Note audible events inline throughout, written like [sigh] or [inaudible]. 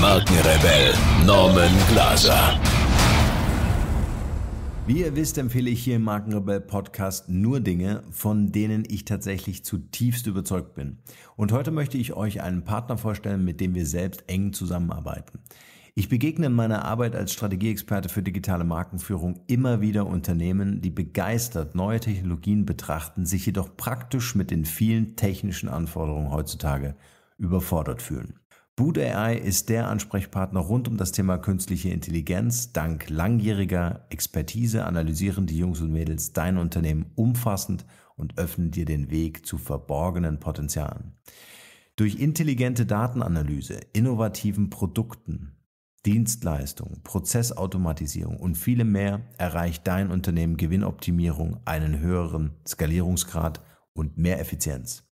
Markenrebell Norman Glaser. Wie ihr wisst, empfehle ich hier im Markenrebell Podcast nur Dinge, von denen ich tatsächlich zutiefst überzeugt bin. Und heute möchte ich euch einen Partner vorstellen, mit dem wir selbst eng zusammenarbeiten. Ich begegne in meiner Arbeit als Strategieexperte für digitale Markenführung immer wieder Unternehmen, die begeistert neue Technologien betrachten, sich jedoch praktisch mit den vielen technischen Anforderungen heutzutage überfordert fühlen. Boot AI ist der Ansprechpartner rund um das Thema künstliche Intelligenz. Dank langjähriger Expertise analysieren die Jungs und Mädels dein Unternehmen umfassend und öffnen dir den Weg zu verborgenen Potenzialen. Durch intelligente Datenanalyse, innovativen Produkten, Dienstleistungen, Prozessautomatisierung und viele mehr erreicht dein Unternehmen Gewinnoptimierung, einen höheren Skalierungsgrad und mehr Effizienz.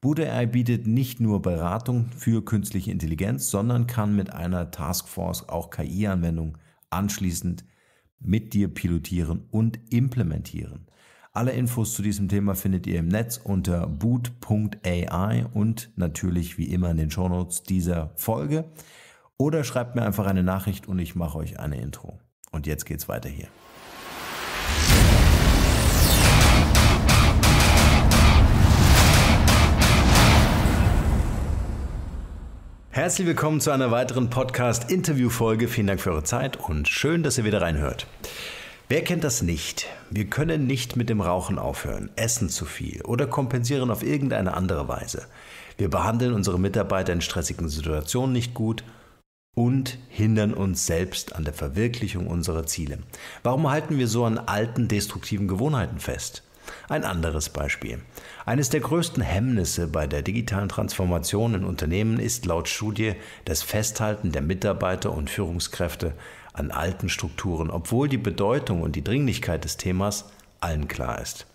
Bude bietet nicht nur Beratung für künstliche Intelligenz, sondern kann mit einer Taskforce auch KI-Anwendungen anschließend mit dir pilotieren und implementieren. Alle Infos zu diesem Thema findet ihr im Netz unter boot.ai und natürlich wie immer in den Shownotes dieser Folge. Oder schreibt mir einfach eine Nachricht und ich mache euch eine Intro. Und jetzt geht's weiter hier. Herzlich willkommen zu einer weiteren Podcast-Interview-Folge. Vielen Dank für eure Zeit und schön, dass ihr wieder reinhört. Wer kennt das nicht? Wir können nicht mit dem Rauchen aufhören, essen zu viel oder kompensieren auf irgendeine andere Weise. Wir behandeln unsere Mitarbeiter in stressigen Situationen nicht gut und hindern uns selbst an der Verwirklichung unserer Ziele. Warum halten wir so an alten destruktiven Gewohnheiten fest? Ein anderes Beispiel. Eines der größten Hemmnisse bei der digitalen Transformation in Unternehmen ist laut Studie das Festhalten der Mitarbeiter und Führungskräfte an alten Strukturen, obwohl die Bedeutung und die Dringlichkeit des Themas allen klar ist.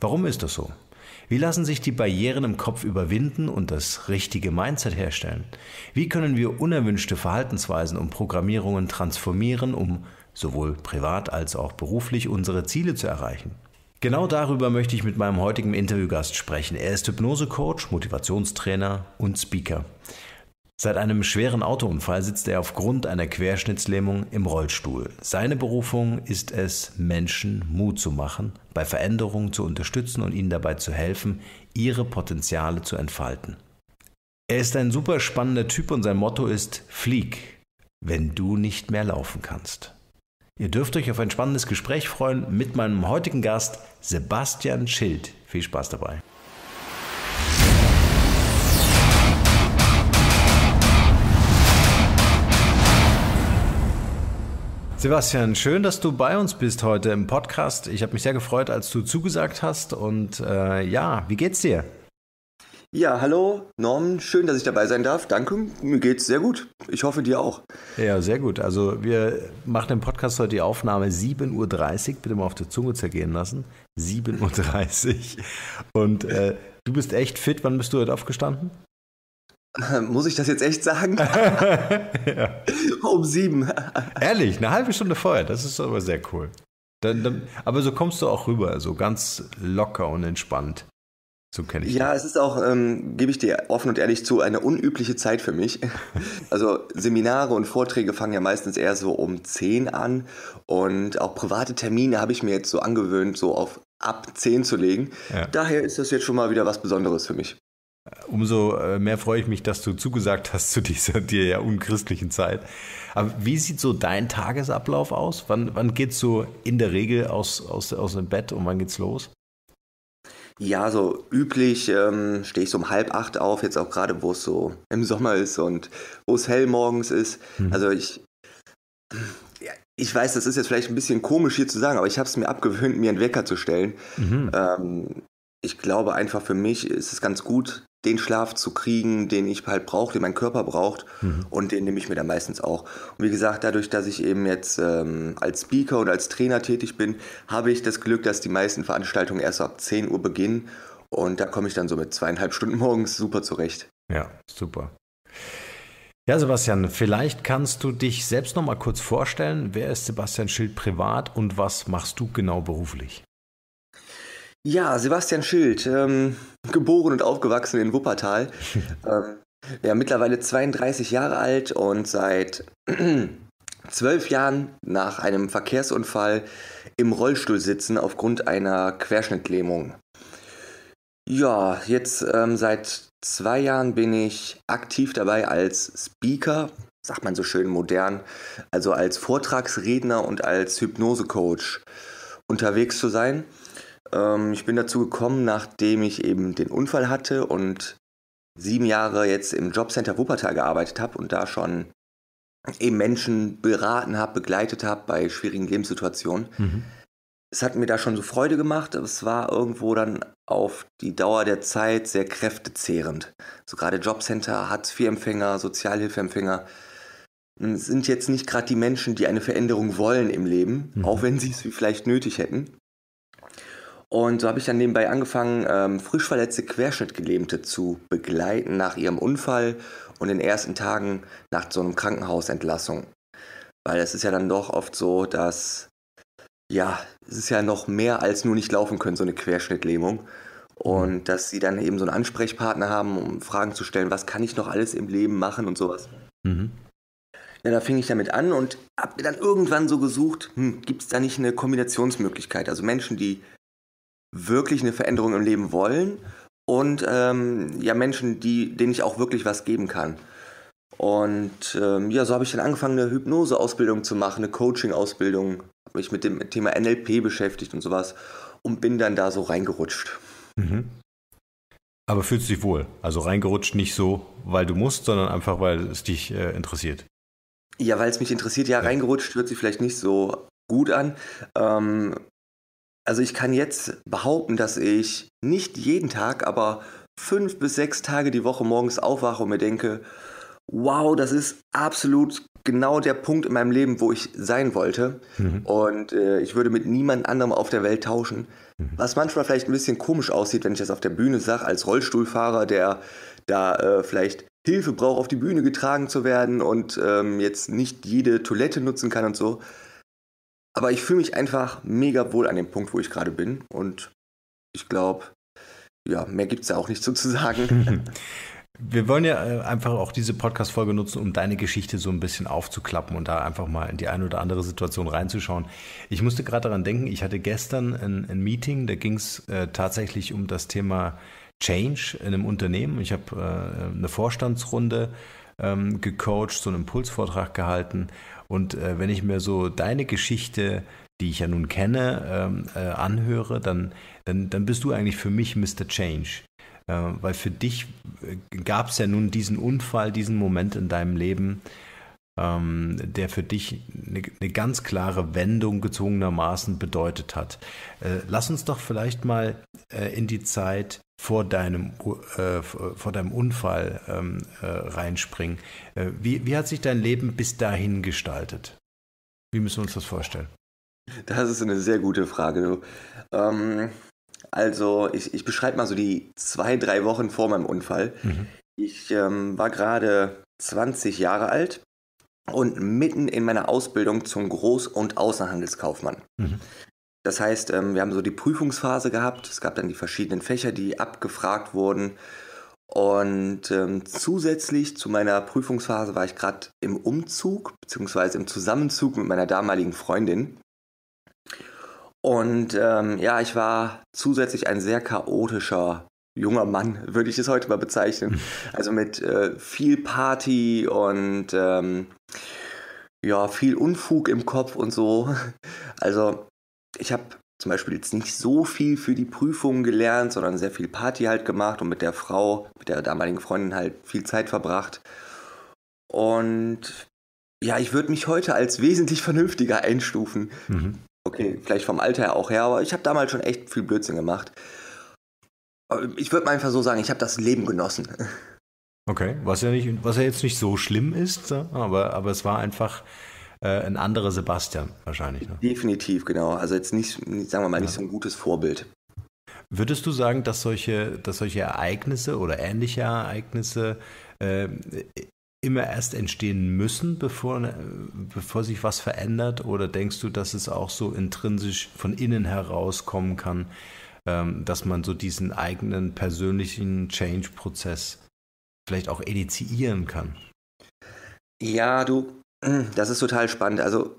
Warum ist das so? Wie lassen sich die Barrieren im Kopf überwinden und das richtige Mindset herstellen? Wie können wir unerwünschte Verhaltensweisen und Programmierungen transformieren, um sowohl privat als auch beruflich unsere Ziele zu erreichen? Genau darüber möchte ich mit meinem heutigen Interviewgast sprechen. Er ist Hypnosecoach, Motivationstrainer und Speaker. Seit einem schweren Autounfall sitzt er aufgrund einer Querschnittslähmung im Rollstuhl. Seine Berufung ist es, Menschen Mut zu machen, bei Veränderungen zu unterstützen und ihnen dabei zu helfen, ihre Potenziale zu entfalten. Er ist ein super spannender Typ und sein Motto ist Flieg, wenn du nicht mehr laufen kannst. Ihr dürft euch auf ein spannendes Gespräch freuen mit meinem heutigen Gast Sebastian Schild. Viel Spaß dabei. Sebastian, schön, dass du bei uns bist heute im Podcast. Ich habe mich sehr gefreut, als du zugesagt hast. Und äh, ja, wie geht's dir? Ja, hallo Norman, schön, dass ich dabei sein darf. Danke, mir geht's sehr gut. Ich hoffe dir auch. Ja, sehr gut. Also wir machen im Podcast heute die Aufnahme 7.30 Uhr, bitte mal auf die Zunge zergehen lassen. 7.30 Uhr. Und äh, du bist echt fit. Wann bist du heute aufgestanden? [laughs] Muss ich das jetzt echt sagen? [laughs] ja. Um sieben. [laughs] Ehrlich, eine halbe Stunde vorher, das ist aber sehr cool. Dann, dann, aber so kommst du auch rüber, so ganz locker und entspannt kenne ich. Ja, es ist auch, ähm, gebe ich dir offen und ehrlich zu, eine unübliche Zeit für mich. [laughs] Also Seminare und Vorträge fangen ja meistens eher so um 10 an und auch private Termine habe ich mir jetzt so angewöhnt, so auf ab 10 zu legen. Ja. Daher ist das jetzt schon mal wieder was Besonderes für mich. Umso äh, mehr freue ich mich, dass du zugesagt hast zu dieser [laughs] dir ja unchristlichen Zeit. Aber wie sieht so dein Tagesablauf aus? Wann, wann es so in der Regel aus, aus, aus dem Bett und wann geht's los? Ja, so üblich ähm, stehe ich so um halb acht auf, jetzt auch gerade, wo es so im Sommer ist und wo es hell morgens ist. Mhm. Also ich, ja, ich weiß, das ist jetzt vielleicht ein bisschen komisch hier zu sagen, aber ich habe es mir abgewöhnt, mir einen Wecker zu stellen. Mhm. Ähm, ich glaube einfach für mich ist es ganz gut, den Schlaf zu kriegen, den ich halt brauche, den mein Körper braucht. Mhm. Und den nehme ich mir dann meistens auch. Und wie gesagt, dadurch, dass ich eben jetzt ähm, als Speaker und als Trainer tätig bin, habe ich das Glück, dass die meisten Veranstaltungen erst ab 10 Uhr beginnen. Und da komme ich dann so mit zweieinhalb Stunden morgens super zurecht. Ja, super. Ja, Sebastian, vielleicht kannst du dich selbst noch mal kurz vorstellen. Wer ist Sebastian Schild privat und was machst du genau beruflich? Ja, Sebastian Schild. Ähm, geboren und aufgewachsen in Wuppertal. [laughs] ähm, ja, mittlerweile 32 Jahre alt und seit [clears throat] zwölf Jahren nach einem Verkehrsunfall im Rollstuhl sitzen aufgrund einer Querschnittlähmung. Ja, jetzt ähm, seit zwei Jahren bin ich aktiv dabei als Speaker, sagt man so schön modern, also als Vortragsredner und als Hypnosecoach unterwegs zu sein. Ähm, ich bin dazu gekommen, nachdem ich eben den Unfall hatte und sieben Jahre jetzt im Jobcenter Wuppertal gearbeitet habe und da schon eben Menschen beraten habe, begleitet habe bei schwierigen Lebenssituationen. Mhm. Es hat mir da schon so Freude gemacht, aber es war irgendwo dann auf die Dauer der Zeit sehr kräftezehrend. So also gerade Jobcenter, Hartz-IV-Empfänger, Sozialhilfeempfänger hm, sind jetzt nicht gerade die Menschen, die eine Veränderung wollen im Leben, mhm. auch wenn sie es vielleicht nötig hätten. Und so habe ich dann nebenbei angefangen, ähm, frisch verletzte Querschnittgelähmte zu begleiten nach ihrem Unfall und den ersten Tagen nach so einem Krankenhausentlassung. Weil es ist ja dann doch oft so, dass, ja, es ist ja noch mehr als nur nicht laufen können, so eine Querschnittlähmung. Mhm. Und dass sie dann eben so einen Ansprechpartner haben, um Fragen zu stellen, was kann ich noch alles im Leben machen und sowas. Mhm. Ja, da fing ich damit an und habe mir dann irgendwann so gesucht, hm, gibt es da nicht eine Kombinationsmöglichkeit? Also Menschen, die wirklich eine Veränderung im Leben wollen und ähm, ja Menschen, die, denen ich auch wirklich was geben kann. Und ähm, ja, so habe ich dann angefangen, eine Hypnose-Ausbildung zu machen, eine Coaching-Ausbildung, habe mich mit dem Thema NLP beschäftigt und sowas und bin dann da so reingerutscht. Mhm. Aber fühlst du dich wohl? Also reingerutscht nicht so, weil du musst, sondern einfach, weil es dich äh, interessiert. Ja, weil es mich interessiert. Ja, ja, reingerutscht hört sich vielleicht nicht so gut an. Ähm, also ich kann jetzt behaupten, dass ich nicht jeden Tag, aber fünf bis sechs Tage die Woche morgens aufwache und mir denke, wow, das ist absolut genau der Punkt in meinem Leben, wo ich sein wollte. Mhm. Und äh, ich würde mit niemand anderem auf der Welt tauschen. Mhm. Was manchmal vielleicht ein bisschen komisch aussieht, wenn ich das auf der Bühne sage, als Rollstuhlfahrer, der da äh, vielleicht Hilfe braucht, auf die Bühne getragen zu werden und ähm, jetzt nicht jede Toilette nutzen kann und so. Aber ich fühle mich einfach mega wohl an dem Punkt, wo ich gerade bin. Und ich glaube, ja, mehr gibt es ja auch nicht sozusagen. [laughs] Wir wollen ja äh, einfach auch diese Podcast-Folge nutzen, um deine Geschichte so ein bisschen aufzuklappen und da einfach mal in die eine oder andere Situation reinzuschauen. Ich musste gerade daran denken, ich hatte gestern ein, ein Meeting, da ging es äh, tatsächlich um das Thema Change in einem Unternehmen. Ich habe äh, eine Vorstandsrunde ähm, gecoacht, so einen Impulsvortrag gehalten und äh, wenn ich mir so deine Geschichte, die ich ja nun kenne, ähm, äh, anhöre, dann, dann, dann bist du eigentlich für mich Mr. Change. Äh, weil für dich äh, gab es ja nun diesen Unfall, diesen Moment in deinem Leben, ähm, der für dich eine, eine, ganz klare Wendung gezwungenermaßen bedeutet hat. Äh, lass uns doch vielleicht mal äh, in die Zeit vor deinem, äh, vor deinem Unfall ähm, äh, reinspringen. Äh, wie, wie hat sich dein Leben bis dahin gestaltet? Wie müssen wir uns das vorstellen? Das ist eine sehr gute Frage. Ähm, also ich, ich beschreibe mal so die zwei, drei Wochen vor meinem Unfall. Mhm. Ich ähm, war gerade 20 Jahre alt und mitten in meiner Ausbildung zum Groß- und Außenhandelskaufmann. Mhm. Das heißt, ähm, wir haben so die Prüfungsphase gehabt. Es gab dann die verschiedenen Fächer, die abgefragt wurden. Und ähm, zusätzlich zu meiner Prüfungsphase war ich gerade im Umzug, beziehungsweise im Zusammenzug mit meiner damaligen Freundin. Und ähm, ja, ich war zusätzlich ein sehr chaotischer junger Mann, würde ich es heute mal bezeichnen. [laughs] Also mit äh, viel Party und ähm, ja, viel Unfug im Kopf und so. [laughs] Also ich habe zum Beispiel jetzt nicht so viel für die Prüfungen gelernt, sondern sehr viel Party halt gemacht und mit der Frau, mit der damaligen Freundin halt viel Zeit verbracht. Und ja, ich würde mich heute als wesentlich vernünftiger einstufen. Mhm. Okay, vielleicht vom Alter her auch her, aber ich habe damals schon echt viel Blödsinn gemacht. Äh, ich würde mal einfach so sagen, ich habe das Leben genossen. [laughs] Okay, was ja, nicht, was ja jetzt nicht so schlimm ist, ne? aber, aber es war einfach äh, ein anderer Sebastian wahrscheinlich. Ne? Definitiv, genau. Also jetzt nicht, sagen wir mal, nicht ja. so ein gutes Vorbild. Würdest du sagen, dass solche, dass solche Ereignisse oder ähnliche Ereignisse äh, immer erst entstehen müssen, bevor, ne, bevor sich was verändert? Oder denkst du, dass es auch so intrinsisch von innen heraus kommen kann, ähm, dass man so diesen eigenen persönlichen Change-Prozess vielleicht auch initiieren kann. Ja, du, [clears throat] das ist total spannend. Also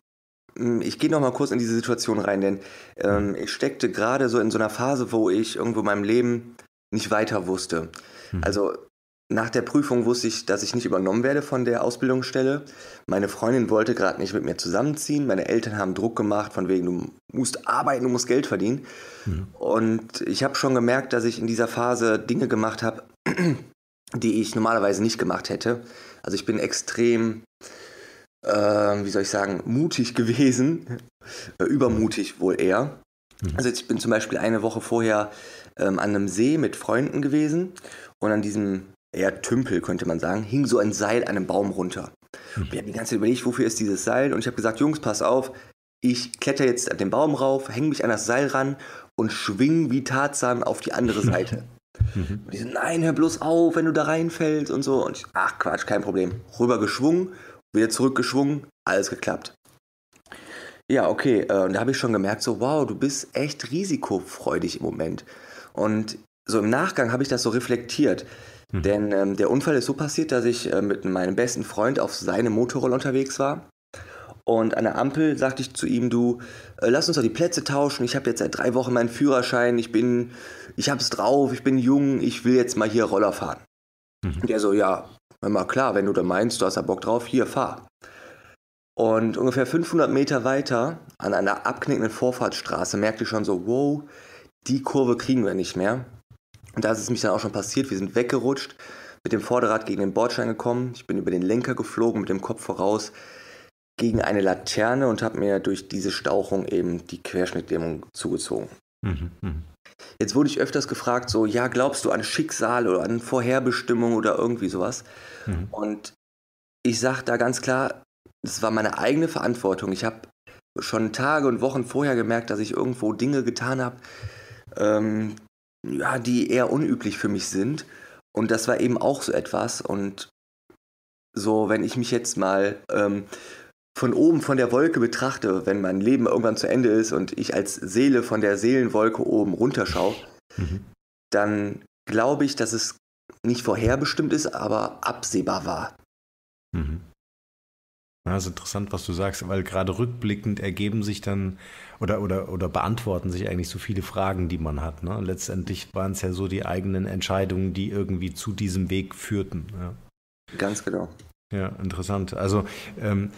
mm, ich gehe noch mal kurz in diese Situation rein, denn ähm, mhm. ich steckte gerade so in so einer Phase, wo ich irgendwo in meinem Leben nicht weiter wusste. Mhm. Also nach der Prüfung wusste ich, dass ich nicht übernommen werde von der Ausbildungsstelle. Meine Freundin wollte gerade nicht mit mir zusammenziehen. Meine Eltern haben Druck gemacht, von wegen, du musst arbeiten, du musst Geld verdienen. Mhm. Und ich habe schon gemerkt, dass ich in dieser Phase Dinge gemacht habe, [clears throat] die ich normalerweise nicht gemacht hätte. Also ich bin extrem, äh, wie soll ich sagen, mutig [laughs] gewesen. Äh, übermutig wohl eher. Mhm. Also ich bin zum Beispiel eine Woche vorher ähm, an einem See mit Freunden gewesen und an diesem eher Tümpel, könnte man sagen, hing so ein Seil an einem Baum runter. Und hm. wir haben die ganze Zeit überlegt, wofür ist dieses Seil? Und ich habe gesagt, Jungs, pass auf, ich kletter jetzt an den Baum rauf, hänge mich an das Seil ran und schwing wie Tarzan auf die andere [laughs] Seite. Mhm. Und die so, nein, hör bloß auf, wenn du da reinfällst und so. Und ich, ach Quatsch, kein Problem. Rüber geschwungen, wieder zurückgeschwungen, alles geklappt. Ja, okay. Äh, und da habe ich schon gemerkt, so, wow, du bist echt risikofreudig im Moment. Und so im Nachgang habe ich das so reflektiert. Mhm. Denn ähm, der Unfall ist so passiert, dass ich äh, mit meinem besten Freund auf seinem Motorroll unterwegs war. Und an der Ampel sagte ich zu ihm, du, äh, lass uns doch die Plätze tauschen. Ich habe jetzt seit drei Wochen meinen Führerschein. Ich bin, ich habe es drauf, ich bin jung, ich will jetzt mal hier Roller fahren. Mhm. Und er so, ja, immer klar, wenn du da meinst, du hast da Bock drauf, hier, fahr. Und ungefähr 500 Meter weiter an einer abknickenden Vorfahrtsstraße merkte ich schon so, wow, die Kurve kriegen wir nicht mehr. Und da ist es mich dann auch schon passiert. Wir sind weggerutscht, mit dem Vorderrad gegen den Bordstein gekommen. Ich bin über den Lenker geflogen, mit dem Kopf voraus gegen eine Laterne und habe mir durch diese Stauchung eben die Querschnittdämmung zugezogen. Mhm, mhm, Jetzt wurde ich öfters gefragt, so, ja, glaubst du an Schicksal oder an Vorherbestimmung oder irgendwie sowas? Mhm. Und ich sage da ganz klar, das war meine eigene Verantwortung. Ich habe schon Tage und Wochen vorher gemerkt, dass ich irgendwo Dinge getan habe, ähm, ja, die eher unüblich für mich sind. Und das war eben auch so etwas. Und so, wenn ich mich jetzt mal ähm, von oben von der Wolke betrachte, wenn mein Leben irgendwann zu Ende ist und ich als Seele von der Seelenwolke oben runterschaue, mhm. dann glaube ich, dass es nicht vorherbestimmt ist, aber absehbar war. Mhm. Ja, ist interessant, was du sagst, weil gerade rückblickend ergeben sich dann oder, oder, oder beantworten sich eigentlich so viele Fragen, die man hat. Ne? Letztendlich waren es ja so die eigenen Entscheidungen, die irgendwie zu diesem Weg führten. Ja. Ganz genau. Ja, interessant. Also ähm,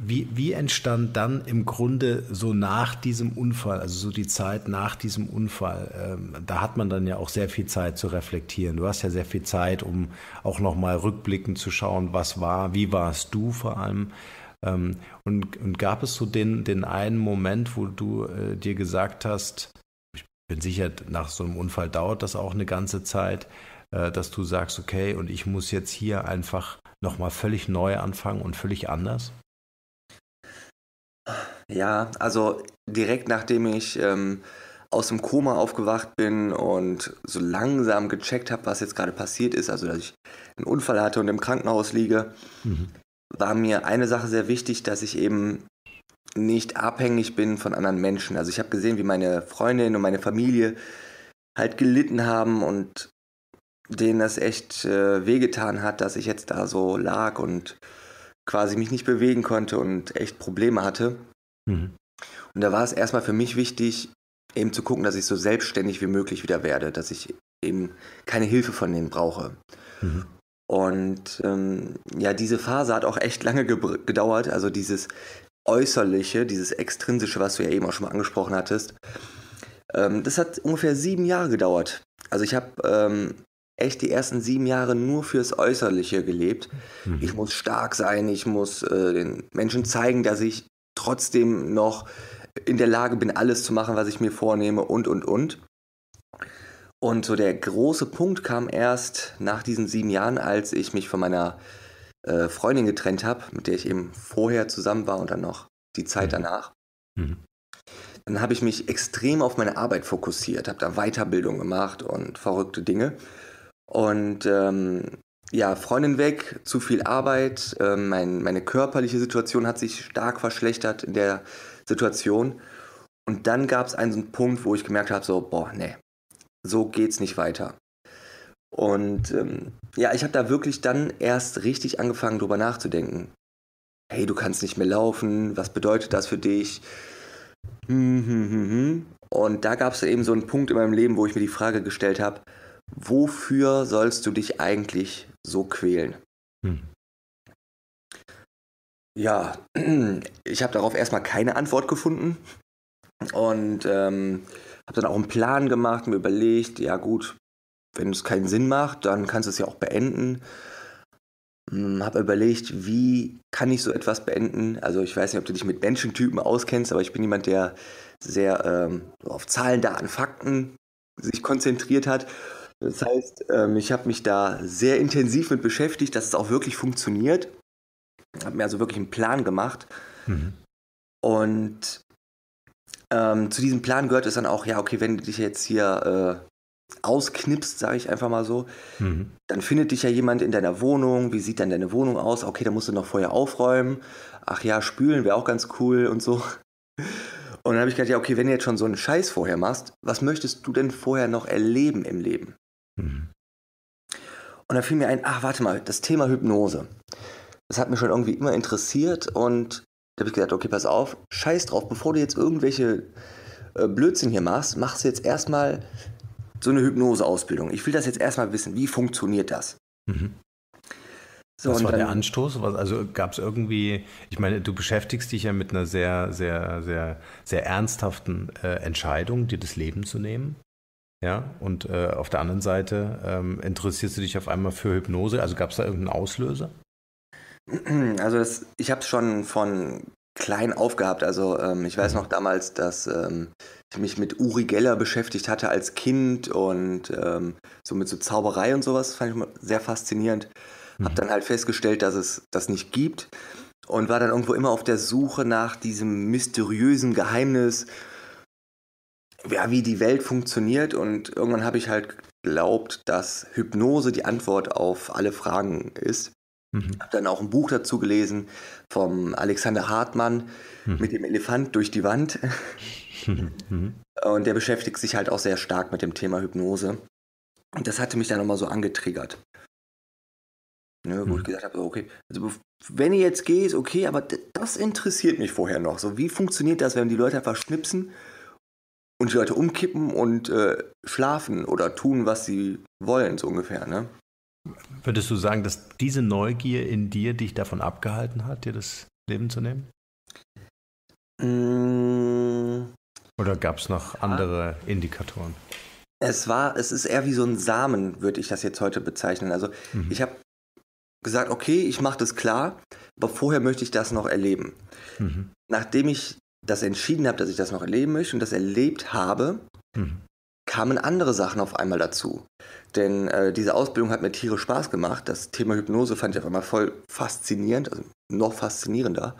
wie, wie entstand dann im Grunde so nach diesem Unfall, also so die Zeit nach diesem Unfall? Ähm, da hat man dann ja auch sehr viel Zeit zu reflektieren. Du hast ja sehr viel Zeit, um auch nochmal rückblickend zu schauen, was war, wie warst du vor allem. Ähm, und, und gab es so den, den einen Moment, wo du äh, dir gesagt hast, ich bin sicher, nach so einem Unfall dauert das auch eine ganze Zeit, äh, dass du sagst, okay, und ich muss jetzt hier einfach nochmal völlig neu anfangen und völlig anders? Ja, also direkt nachdem ich ähm, aus dem Koma aufgewacht bin und so langsam gecheckt habe, was jetzt gerade passiert ist, also dass ich einen Unfall hatte und im Krankenhaus liege, mhm. war mir eine Sache sehr wichtig, dass ich eben nicht abhängig bin von anderen Menschen. Also ich habe gesehen, wie meine Freundin und meine Familie halt gelitten haben und denen das echt äh, wehgetan hat, dass ich jetzt da so lag und quasi mich nicht bewegen konnte und echt Probleme hatte. Mhm. Und da war es erstmal für mich wichtig, eben zu gucken, dass ich so selbstständig wie möglich wieder werde, dass ich eben keine Hilfe von denen brauche. Mhm. Und ähm, ja, diese Phase hat auch echt lange gedauert. Also dieses Äußerliche, dieses Extrinsische, was du ja eben auch schon mal angesprochen hattest, ähm, das hat ungefähr sieben Jahre gedauert. Also ich habe ähm, echt die ersten sieben Jahre nur fürs Äußerliche gelebt. Mhm. Ich muss stark sein, ich muss äh, den Menschen zeigen, dass ich trotzdem noch in der Lage bin, alles zu machen, was ich mir vornehme und, und, und. Und so der große Punkt kam erst nach diesen sieben Jahren, als ich mich von meiner äh, Freundin getrennt habe, mit der ich eben vorher zusammen war und dann noch die Zeit mhm. danach. Mhm. Dann habe ich mich extrem auf meine Arbeit fokussiert, habe da Weiterbildung gemacht und verrückte Dinge. Und ähm, ja, Freundin weg, zu viel Arbeit, äh, mein, meine körperliche Situation hat sich stark verschlechtert in der Situation. Und dann gab es einen, einen Punkt, wo ich gemerkt habe, so, boah, nee, so geht's nicht weiter. Und ähm, ja, ich habe da wirklich dann erst richtig angefangen, drüber nachzudenken. Hey, du kannst nicht mehr laufen, was bedeutet das für dich? Hm, hm, hm, Und da gab es eben so einen Punkt in meinem Leben, wo ich mir die Frage gestellt habe, wofür sollst du dich eigentlich so quälen? Hm. Ja, [clears throat] ich habe darauf erstmal keine Antwort gefunden und ähm, habe dann auch einen Plan gemacht, mir überlegt, ja gut, wenn es keinen Sinn macht, dann kannst du es ja auch beenden. Hm, habe überlegt, wie kann ich so etwas beenden? Also ich weiß nicht, ob du dich mit Menschentypen auskennst, aber ich bin jemand, der sehr ähm, auf Zahlen, Daten, Fakten sich konzentriert hat das heißt, ähm, ich habe mich da sehr intensiv mit beschäftigt, dass es auch wirklich funktioniert. Habe mir also wirklich einen Plan gemacht. Mhm. Und ähm, zu diesem Plan gehört es dann auch, ja, okay, wenn du dich jetzt hier äh, ausknipst, sage ich einfach mal so, mhm. dann findet dich ja jemand in deiner Wohnung. Wie sieht dann deine Wohnung aus? Okay, da musst du noch vorher aufräumen. Ach ja, spülen wäre auch ganz cool und so. Und dann habe ich gedacht, ja, okay, wenn du jetzt schon so einen Scheiß vorher machst, was möchtest du denn vorher noch erleben im Leben? Mhm. Und da fiel mir ein, ach, warte mal, das Thema Hypnose. Das hat mich schon irgendwie immer interessiert und da habe ich gedacht, okay, pass auf, scheiß drauf, bevor du jetzt irgendwelche äh, Blödsinn hier machst, machst du jetzt erstmal so eine Hypnoseausbildung. Ich will das jetzt erstmal wissen, wie funktioniert das? Mhm. So, was war dann, der Anstoß? also gab es irgendwie, ich meine, du beschäftigst dich ja mit einer sehr, sehr, sehr, sehr ernsthaften äh, Entscheidung, dir das Leben zu nehmen. Ja, und äh, auf der anderen Seite ähm, interessierst du dich auf einmal für Hypnose. Also gab es da irgendeinen Auslöser? Also das, ich habe es schon von klein auf gehabt. Also ähm, ich weiß mhm. noch damals, dass ähm, ich mich mit Uri Geller beschäftigt hatte als Kind und ähm, so mit so Zauberei und sowas fand ich immer sehr faszinierend. Mhm. Habe dann halt festgestellt, dass es das nicht gibt und war dann irgendwo immer auf der Suche nach diesem mysteriösen Geheimnis ja, wie die Welt funktioniert und irgendwann habe ich halt geglaubt, dass Hypnose die Antwort auf alle Fragen ist. Mhm. Habe dann auch ein Buch dazu gelesen vom Alexander Hartmann mhm. mit dem Elefant durch die Wand. [laughs] Mhm. Und der beschäftigt sich halt auch sehr stark mit dem Thema Hypnose. Und das hatte mich dann nochmal so angetriggert. Ne, wo ich mhm. gesagt habe, okay, also wenn ihr jetzt geht, okay, aber das interessiert mich vorher noch. So, wie funktioniert das, wenn die Leute einfach schnipsen und die Leute umkippen und äh, schlafen oder tun, was sie wollen, so ungefähr. Ne? Würdest du sagen, dass diese Neugier in dir dich davon abgehalten hat, dir das Leben zu nehmen? Mm. Oder gab es noch andere ja. Indikatoren? Es war, es ist eher wie so ein Samen, würde ich das jetzt heute bezeichnen. Also mhm. ich habe gesagt, okay, ich mache das klar, aber vorher möchte ich das noch erleben. Mhm. Nachdem ich das entschieden habe, dass ich das noch erleben möchte und das erlebt habe, mhm. kamen andere Sachen auf einmal dazu. Denn äh, diese Ausbildung hat mir Tiere Spaß gemacht. Das Thema Hypnose fand ich auf einmal voll faszinierend, also noch faszinierender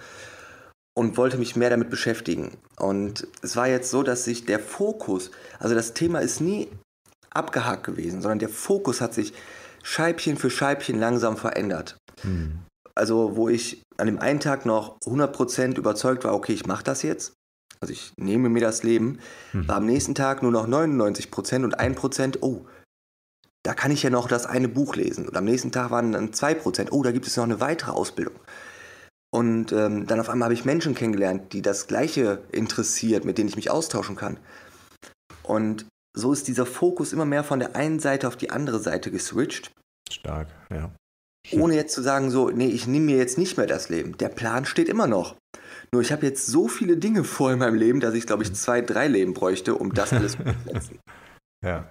und wollte mich mehr damit beschäftigen. Und es war jetzt so, dass sich der Fokus, also das Thema ist nie abgehakt gewesen, sondern der Fokus hat sich Scheibchen für Scheibchen langsam verändert. Hm also wo ich an dem einen Tag noch 100% überzeugt war, okay, ich mache das jetzt. Also ich nehme mir das Leben, mhm. war am nächsten Tag nur noch 99% und 1%, oh, da kann ich ja noch das eine Buch lesen. Und am nächsten Tag waren dann 2%, oh, da gibt es noch eine weitere Ausbildung. Und ähm, dann auf einmal habe ich Menschen kennengelernt, die das Gleiche interessiert, mit denen ich mich austauschen kann. Und so ist dieser Fokus immer mehr von der einen Seite auf die andere Seite geswitcht. Stark, ja. Hm. Ohne jetzt zu sagen, so, nee, ich nehme mir jetzt nicht mehr das Leben. Der Plan steht immer noch. Nur ich habe jetzt so viele Dinge vor in meinem Leben, dass ich, glaube ich, hm. zwei, drei Leben bräuchte, um das alles zu setzen. [laughs] Ja.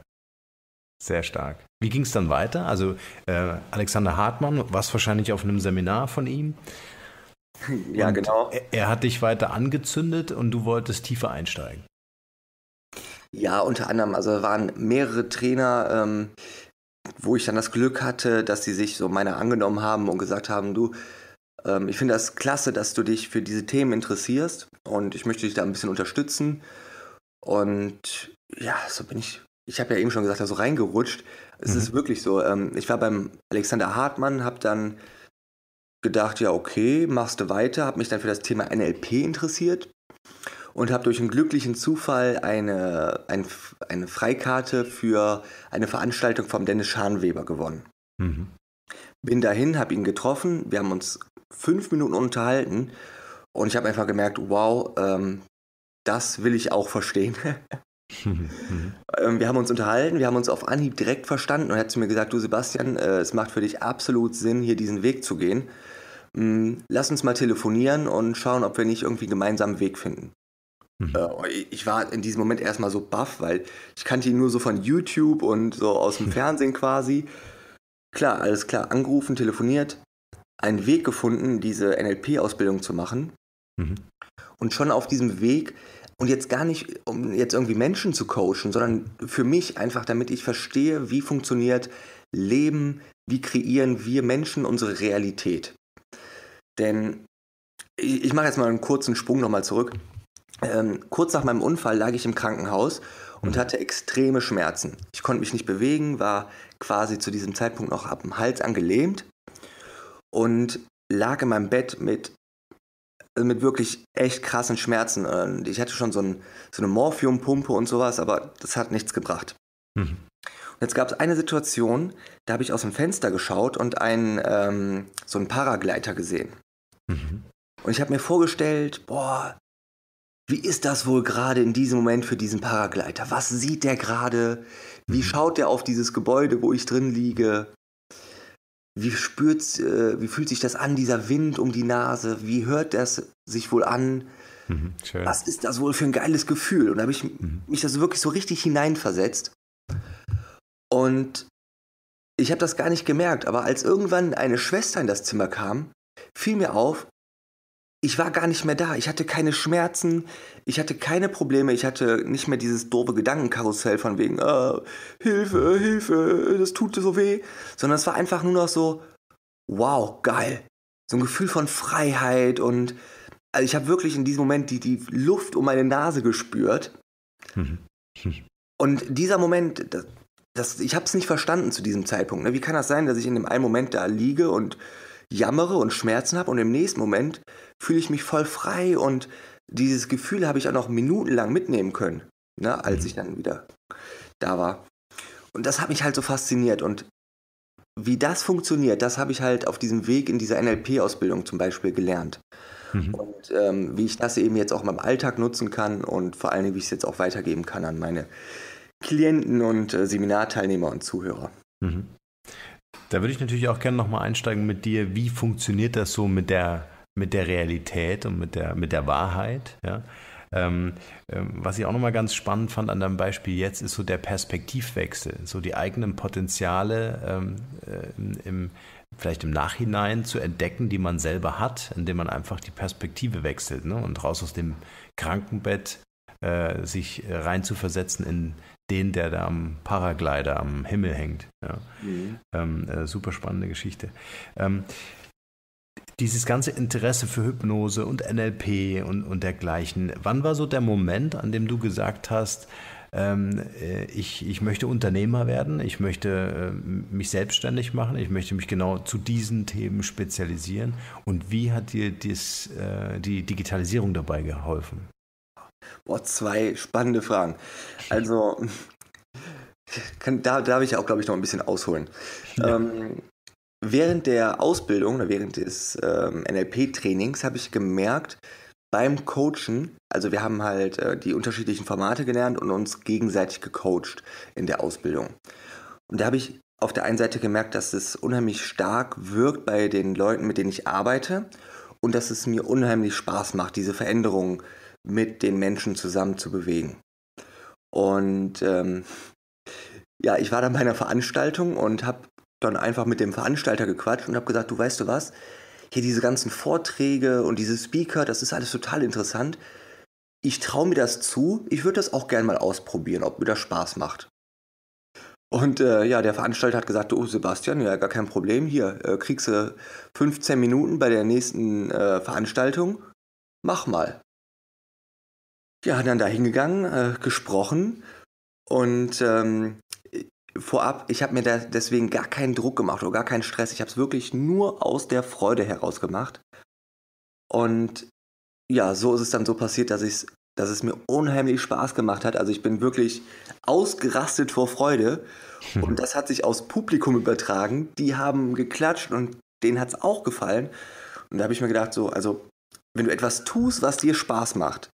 Sehr stark. Wie ging es dann weiter? Also äh, Alexander Hartmann, warst wahrscheinlich auf einem Seminar von ihm. Ja, und genau. Er, er hat dich weiter angezündet und du wolltest tiefer einsteigen. Ja, unter anderem. Also waren mehrere Trainer, ähm, wo ich dann das Glück hatte, dass sie sich so meiner angenommen haben und gesagt haben, du, ähm, ich finde das klasse, dass du dich für diese Themen interessierst und ich möchte dich da ein bisschen unterstützen. Und ja, so bin ich, ich habe ja eben schon gesagt, da so reingerutscht. Es mhm. ist wirklich so, ähm, ich war beim Alexander Hartmann, habe dann gedacht, ja okay, machst du weiter, habe mich dann für das Thema NLP interessiert und habe durch einen glücklichen Zufall eine, eine, eine Freikarte für eine Veranstaltung vom Dennis Scharnweber gewonnen. Mhm. Bin dahin, habe ihn getroffen, wir haben uns fünf Minuten unterhalten und ich habe einfach gemerkt, wow, ähm, das will ich auch verstehen. [laughs] Mhm. Ähm, wir haben uns unterhalten, wir haben uns auf Anhieb direkt verstanden und er hat zu mir gesagt, du Sebastian, äh, es macht für dich absolut Sinn, hier diesen Weg zu gehen. Mm, lass uns mal telefonieren und schauen, ob wir nicht irgendwie gemeinsam einen Weg finden. Mhm. Äh, ich war in diesem Moment erstmal so baff, weil ich kannte ihn nur so von YouTube und so aus dem [laughs] Fernsehen quasi. Klar, alles klar, angerufen, telefoniert, einen Weg gefunden, diese NLP-Ausbildung zu machen. Mhm. Und schon auf diesem Weg, und jetzt gar nicht, um jetzt irgendwie Menschen zu coachen, sondern für mich einfach, damit ich verstehe, wie funktioniert Leben, wie kreieren wir Menschen unsere Realität. Denn ich, ich mache jetzt mal einen kurzen Sprung nochmal zurück ähm, kurz nach meinem Unfall lag ich im Krankenhaus und mhm. hatte extreme Schmerzen. Ich konnte mich nicht bewegen, war quasi zu diesem Zeitpunkt noch ab dem Hals angelehnt und lag in meinem Bett mit, also mit wirklich echt krassen Schmerzen. Und ähm, ich hatte schon so, ein, so eine Morphiumpumpe und sowas, aber das hat nichts gebracht. Mhm. Und jetzt gab es eine Situation, da habe ich aus dem Fenster geschaut und einen, ähm, so einen Paragleiter gesehen. Mhm. Und ich habe mir vorgestellt, boah, wie ist das wohl gerade in diesem Moment für diesen Paragleiter? Was sieht der gerade? Wie mhm. schaut der auf dieses Gebäude, wo ich drin liege? Wie, spürt's, äh, wie fühlt sich das an, dieser Wind um die Nase? Wie hört das sich wohl an? Mhm, Was ist das wohl für ein geiles Gefühl? Und da habe ich mhm. mich das wirklich so richtig hineinversetzt. Und ich habe das gar nicht gemerkt, aber als irgendwann eine Schwester in das Zimmer kam, fiel mir auf, ich war gar nicht mehr da. Ich hatte keine Schmerzen, ich hatte keine Probleme, ich hatte nicht mehr dieses doofe Gedankenkarussell von wegen, oh, Hilfe, Hilfe, das tut so weh, sondern es war einfach nur noch so, wow, geil. So ein Gefühl von Freiheit und also ich habe wirklich in diesem Moment die, die Luft um meine Nase gespürt. Mhm. und dieser Moment, das, das, ich habe es nicht verstanden zu diesem Zeitpunkt. Ne? Wie kann das sein, dass ich in dem einen Moment da liege und jammere und Schmerzen habe und im nächsten Moment fühle ich mich voll frei und dieses Gefühl habe ich auch noch minutenlang mitnehmen können, ne, als mhm. ich dann wieder da war. Und das hat mich halt so fasziniert und wie das funktioniert, das habe ich halt auf diesem Weg in dieser NLP-Ausbildung zum Beispiel gelernt. Mhm. Und ähm, wie ich das eben jetzt auch in meinem Alltag nutzen kann und vor allen Dingen, wie ich es jetzt auch weitergeben kann an meine Klienten und äh, Seminarteilnehmer und Zuhörer. Mhm. Da würde ich natürlich auch gerne nochmal einsteigen mit dir. Wie funktioniert das so mit der mit der Realität und mit der, mit der Wahrheit. Ja? Ähm, ähm was ich auch nochmal ganz spannend fand an deinem Beispiel jetzt, ist so der Perspektivwechsel, so die eigenen Potenziale ähm, äh, im, vielleicht im Nachhinein zu entdecken, die man selber hat, indem man einfach die Perspektive wechselt ne? und raus aus dem Krankenbett äh, sich äh, reinzuversetzen in den, der da am Paraglider am Himmel hängt. Ja. Mhm. Ähm, äh, super spannende Geschichte. Ähm, dieses ganze Interesse für Hypnose und NLP und, und dergleichen, wann war so der Moment, an dem du gesagt hast, ähm, äh, ich, ich möchte Unternehmer werden, ich möchte äh, mich selbstständig machen, ich möchte mich genau zu diesen Themen spezialisieren? Und wie hat dir dies, äh, die Digitalisierung dabei geholfen? Boah, zwei spannende Fragen. Also, [laughs] kann, da darf ich auch, glaube ich, noch ein bisschen ausholen. Ja. Ähm, Während der Ausbildung oder während des ähm, NLP-Trainings habe ich gemerkt, beim Coachen, also wir haben halt äh, die unterschiedlichen Formate gelernt und uns gegenseitig gecoacht in der Ausbildung. Und da habe ich auf der einen Seite gemerkt, dass es unheimlich stark wirkt bei den Leuten, mit denen ich arbeite und dass es mir unheimlich Spaß macht, diese Veränderungen mit den Menschen zusammen zu bewegen. Und ähm, ja, ich war dann bei einer Veranstaltung und habe dann einfach mit dem Veranstalter gequatscht und habe gesagt, du weißt du was, hier diese ganzen Vorträge und diese Speaker, das ist alles total interessant. Ich traue mir das zu, ich würde das auch gern mal ausprobieren, ob mir das Spaß macht. Und äh, ja, der Veranstalter hat gesagt, oh Sebastian, ja, gar kein Problem, hier äh, kriegst du 15 Minuten bei der nächsten äh, Veranstaltung, mach mal. Ja, dann da hingegangen, äh, gesprochen und ähm, vorab, ich habe mir deswegen gar keinen Druck gemacht oder gar keinen Stress. Ich habe es wirklich nur aus der Freude heraus gemacht. Und ja, so ist es dann so passiert, dass, ich's, dass es mir unheimlich Spaß gemacht hat. Also ich bin wirklich ausgerastet vor Freude. Und [laughs] das hat sich aus Publikum übertragen. Die haben geklatscht und denen hat es auch gefallen. Und da habe ich mir gedacht, so, also wenn du etwas tust, was dir Spaß macht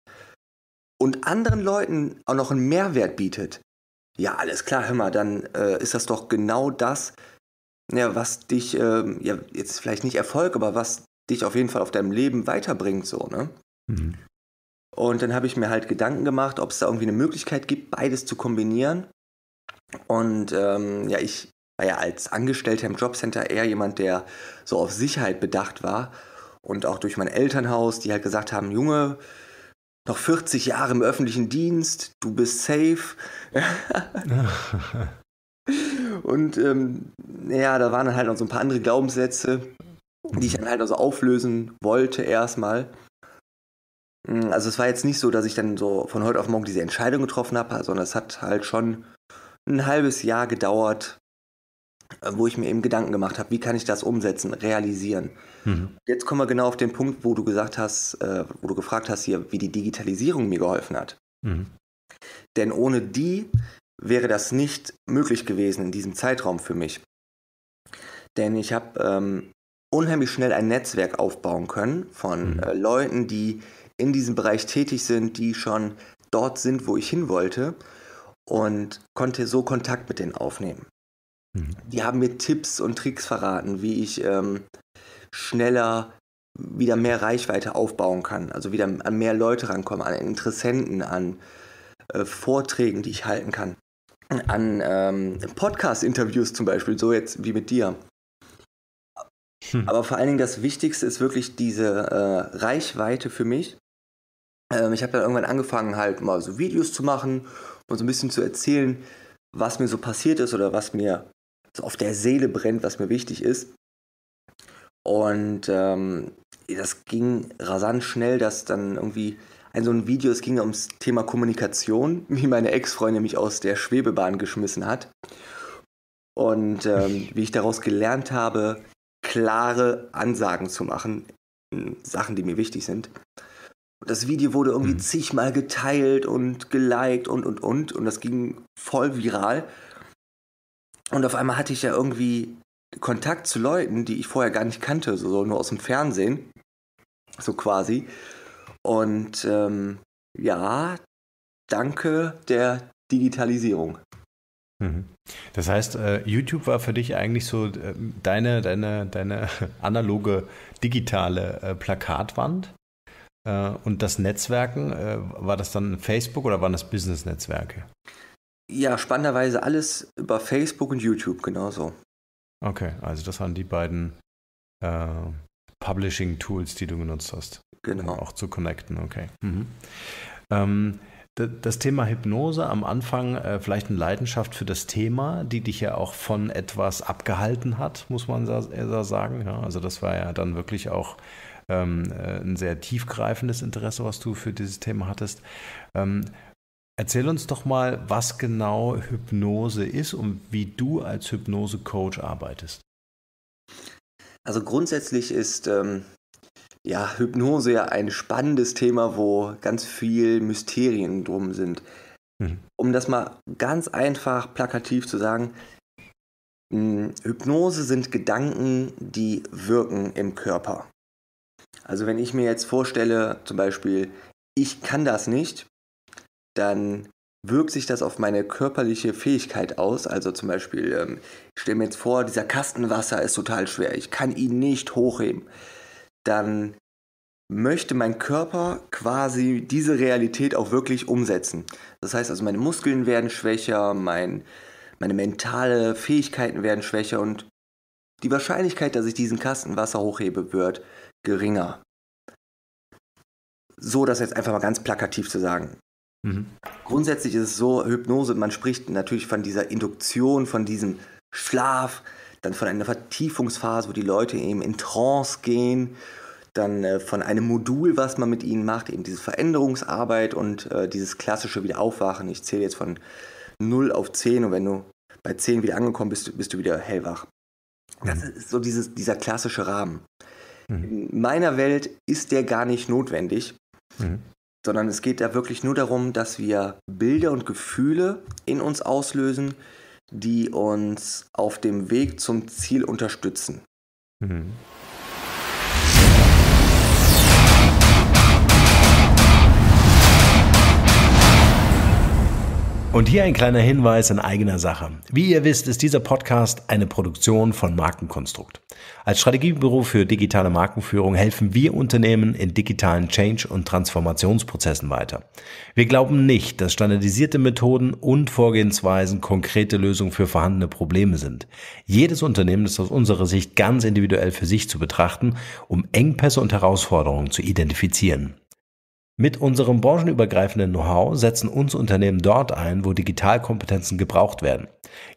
und anderen Leuten auch noch einen Mehrwert bietet, ja, alles klar, hör mal, dann äh, ist das doch genau das, ja, was dich, ähm, ja, jetzt vielleicht nicht Erfolg, aber was dich auf jeden Fall auf deinem Leben weiterbringt, so, ne? Mhm. Und dann habe ich mir halt Gedanken gemacht, ob es da irgendwie eine Möglichkeit gibt, beides zu kombinieren. Und ähm, ja, ich war ja als Angestellter im Jobcenter eher jemand, der so auf Sicherheit bedacht war. Und auch durch mein Elternhaus, die halt gesagt haben, Junge, noch 40 Jahre im öffentlichen Dienst, du bist safe. [laughs] und ähm, ja, da waren dann halt noch so ein paar andere Glaubenssätze, die ich dann halt also auflösen wollte erstmal. Mm, also es war jetzt nicht so, dass ich dann so von heute auf morgen diese Entscheidung getroffen habe, sondern es hat halt schon ein halbes Jahr gedauert, äh, wo ich mir eben Gedanken gemacht habe, wie kann ich das umsetzen, realisieren. Mhm. Jetzt kommen wir genau auf den Punkt, wo du gesagt hast, äh, wo du gefragt hast hier, wie die Digitalisierung mir geholfen hat. Mhm. Denn ohne die wäre das nicht möglich gewesen in diesem Zeitraum für mich. Denn ich habe ähm, unheimlich schnell ein Netzwerk aufbauen können von mhm. äh, Leuten, die in diesem Bereich tätig sind, die schon dort sind, wo ich hin wollte und konnte so Kontakt mit denen aufnehmen. Mhm. Die haben mir Tipps und Tricks verraten, wie ich ähm, schneller wieder mehr Reichweite aufbauen kann. Also wieder an mehr Leute rankommen, an Interessenten, an äh, Vorträgen, die ich halten kann. An ähm, Podcast-Interviews zum Beispiel, so jetzt wie mit dir. Hm. Aber vor allen Dingen das Wichtigste ist wirklich diese äh, Reichweite für mich. Ähm, ich habe dann irgendwann angefangen, halt mal so Videos zu machen und so ein bisschen zu erzählen, was mir so passiert ist oder was mir so auf der Seele brennt, was mir wichtig ist. Und ähm, das ging rasant schnell, dass dann irgendwie ein so ein Video, es ging ums Thema Kommunikation, [laughs] wie meine Ex-Freundin mich aus der Schwebebahn geschmissen hat. Und ähm, [laughs] wie ich daraus gelernt habe, klare Ansagen zu machen, Sachen, die mir wichtig sind. Und das Video wurde irgendwie mhm. zigmal geteilt und geliked und und und und das ging voll viral. Und auf einmal hatte ich ja irgendwie Kontakt zu Leuten, die ich vorher gar nicht kannte, so, nur aus dem Fernsehen, so quasi. Und ähm, ja, danke der Digitalisierung. Mhm. Das heißt, äh, YouTube war für dich eigentlich so äh, deine, deine, deine [laughs] analoge digitale äh, Plakatwand. Und das Netzwerken, war das dann Facebook oder waren das Business-Netzwerke? Ja, spannenderweise alles über Facebook und YouTube, genauso. Okay, also das waren die beiden äh, Publishing-Tools, die du genutzt hast. Genau. Um auch zu connecten, okay. Mhm. Ähm, das Thema Hypnose am Anfang, äh, vielleicht eine Leidenschaft für das Thema, die dich ja auch von etwas abgehalten hat, muss man sagen. Ja, also das war ja dann wirklich auch ähm, äh, ein sehr tiefgreifendes Interesse, was du für dieses Thema hattest. Ähm, Erzähl uns doch mal, was genau Hypnose ist und wie du als Hypnose-Coach arbeitest. Also grundsätzlich ist ähm, ja, Hypnose ja ein spannendes Thema, wo ganz viel Mysterien drum sind. Mhm. Um das mal ganz einfach plakativ zu sagen, mh, Hypnose sind Gedanken, die wirken im Körper. Also wenn ich mir jetzt vorstelle, zum Beispiel, ich kann das nicht, dann wirkt sich das auf meine körperliche Fähigkeit aus. Also zum Beispiel, ähm, ich stelle mir jetzt vor, dieser Kastenwasser ist total schwer, ich kann ihn nicht hochheben. Dann möchte mein Körper quasi diese Realität auch wirklich umsetzen. Das heißt also, meine Muskeln werden schwächer, mein, meine mentale Fähigkeiten werden schwächer und die Wahrscheinlichkeit, dass ich diesen Kasten Wasser hochhebe, wird geringer. So, das jetzt einfach mal ganz plakativ zu sagen. Mhm. Grundsätzlich ist es so, Hypnose, man spricht natürlich von dieser Induktion, von diesem Schlaf, dann von einer Vertiefungsphase, wo die Leute eben in Trance gehen, dann äh, von einem Modul, was man mit ihnen macht, eben diese Veränderungsarbeit und äh, dieses klassische Wiederaufwachen. Ich zähle jetzt von 0 auf 10 und wenn du bei 10 wieder angekommen bist, bist du wieder hellwach. Das mhm. ist so dieses, dieser klassische Rahmen. Mhm. In meiner Welt ist der gar nicht notwendig. Mhm sondern es geht da wirklich nur darum, dass wir Bilder und Gefühle in uns auslösen, die uns auf dem Weg zum Ziel unterstützen. Mhm. Und hier ein kleiner Hinweis in eigener Sache. Wie ihr wisst, ist dieser Podcast eine Produktion von Markenkonstrukt. Als Strategiebüro für digitale Markenführung helfen wir Unternehmen in digitalen Change- und Transformationsprozessen weiter. Wir glauben nicht, dass standardisierte Methoden und Vorgehensweisen konkrete Lösungen für vorhandene Probleme sind. Jedes Unternehmen ist aus unserer Sicht ganz individuell für sich zu betrachten, um Engpässe und Herausforderungen zu identifizieren. Mit unserem branchenübergreifenden Know-how setzen uns Unternehmen dort ein, wo Digitalkompetenzen gebraucht werden.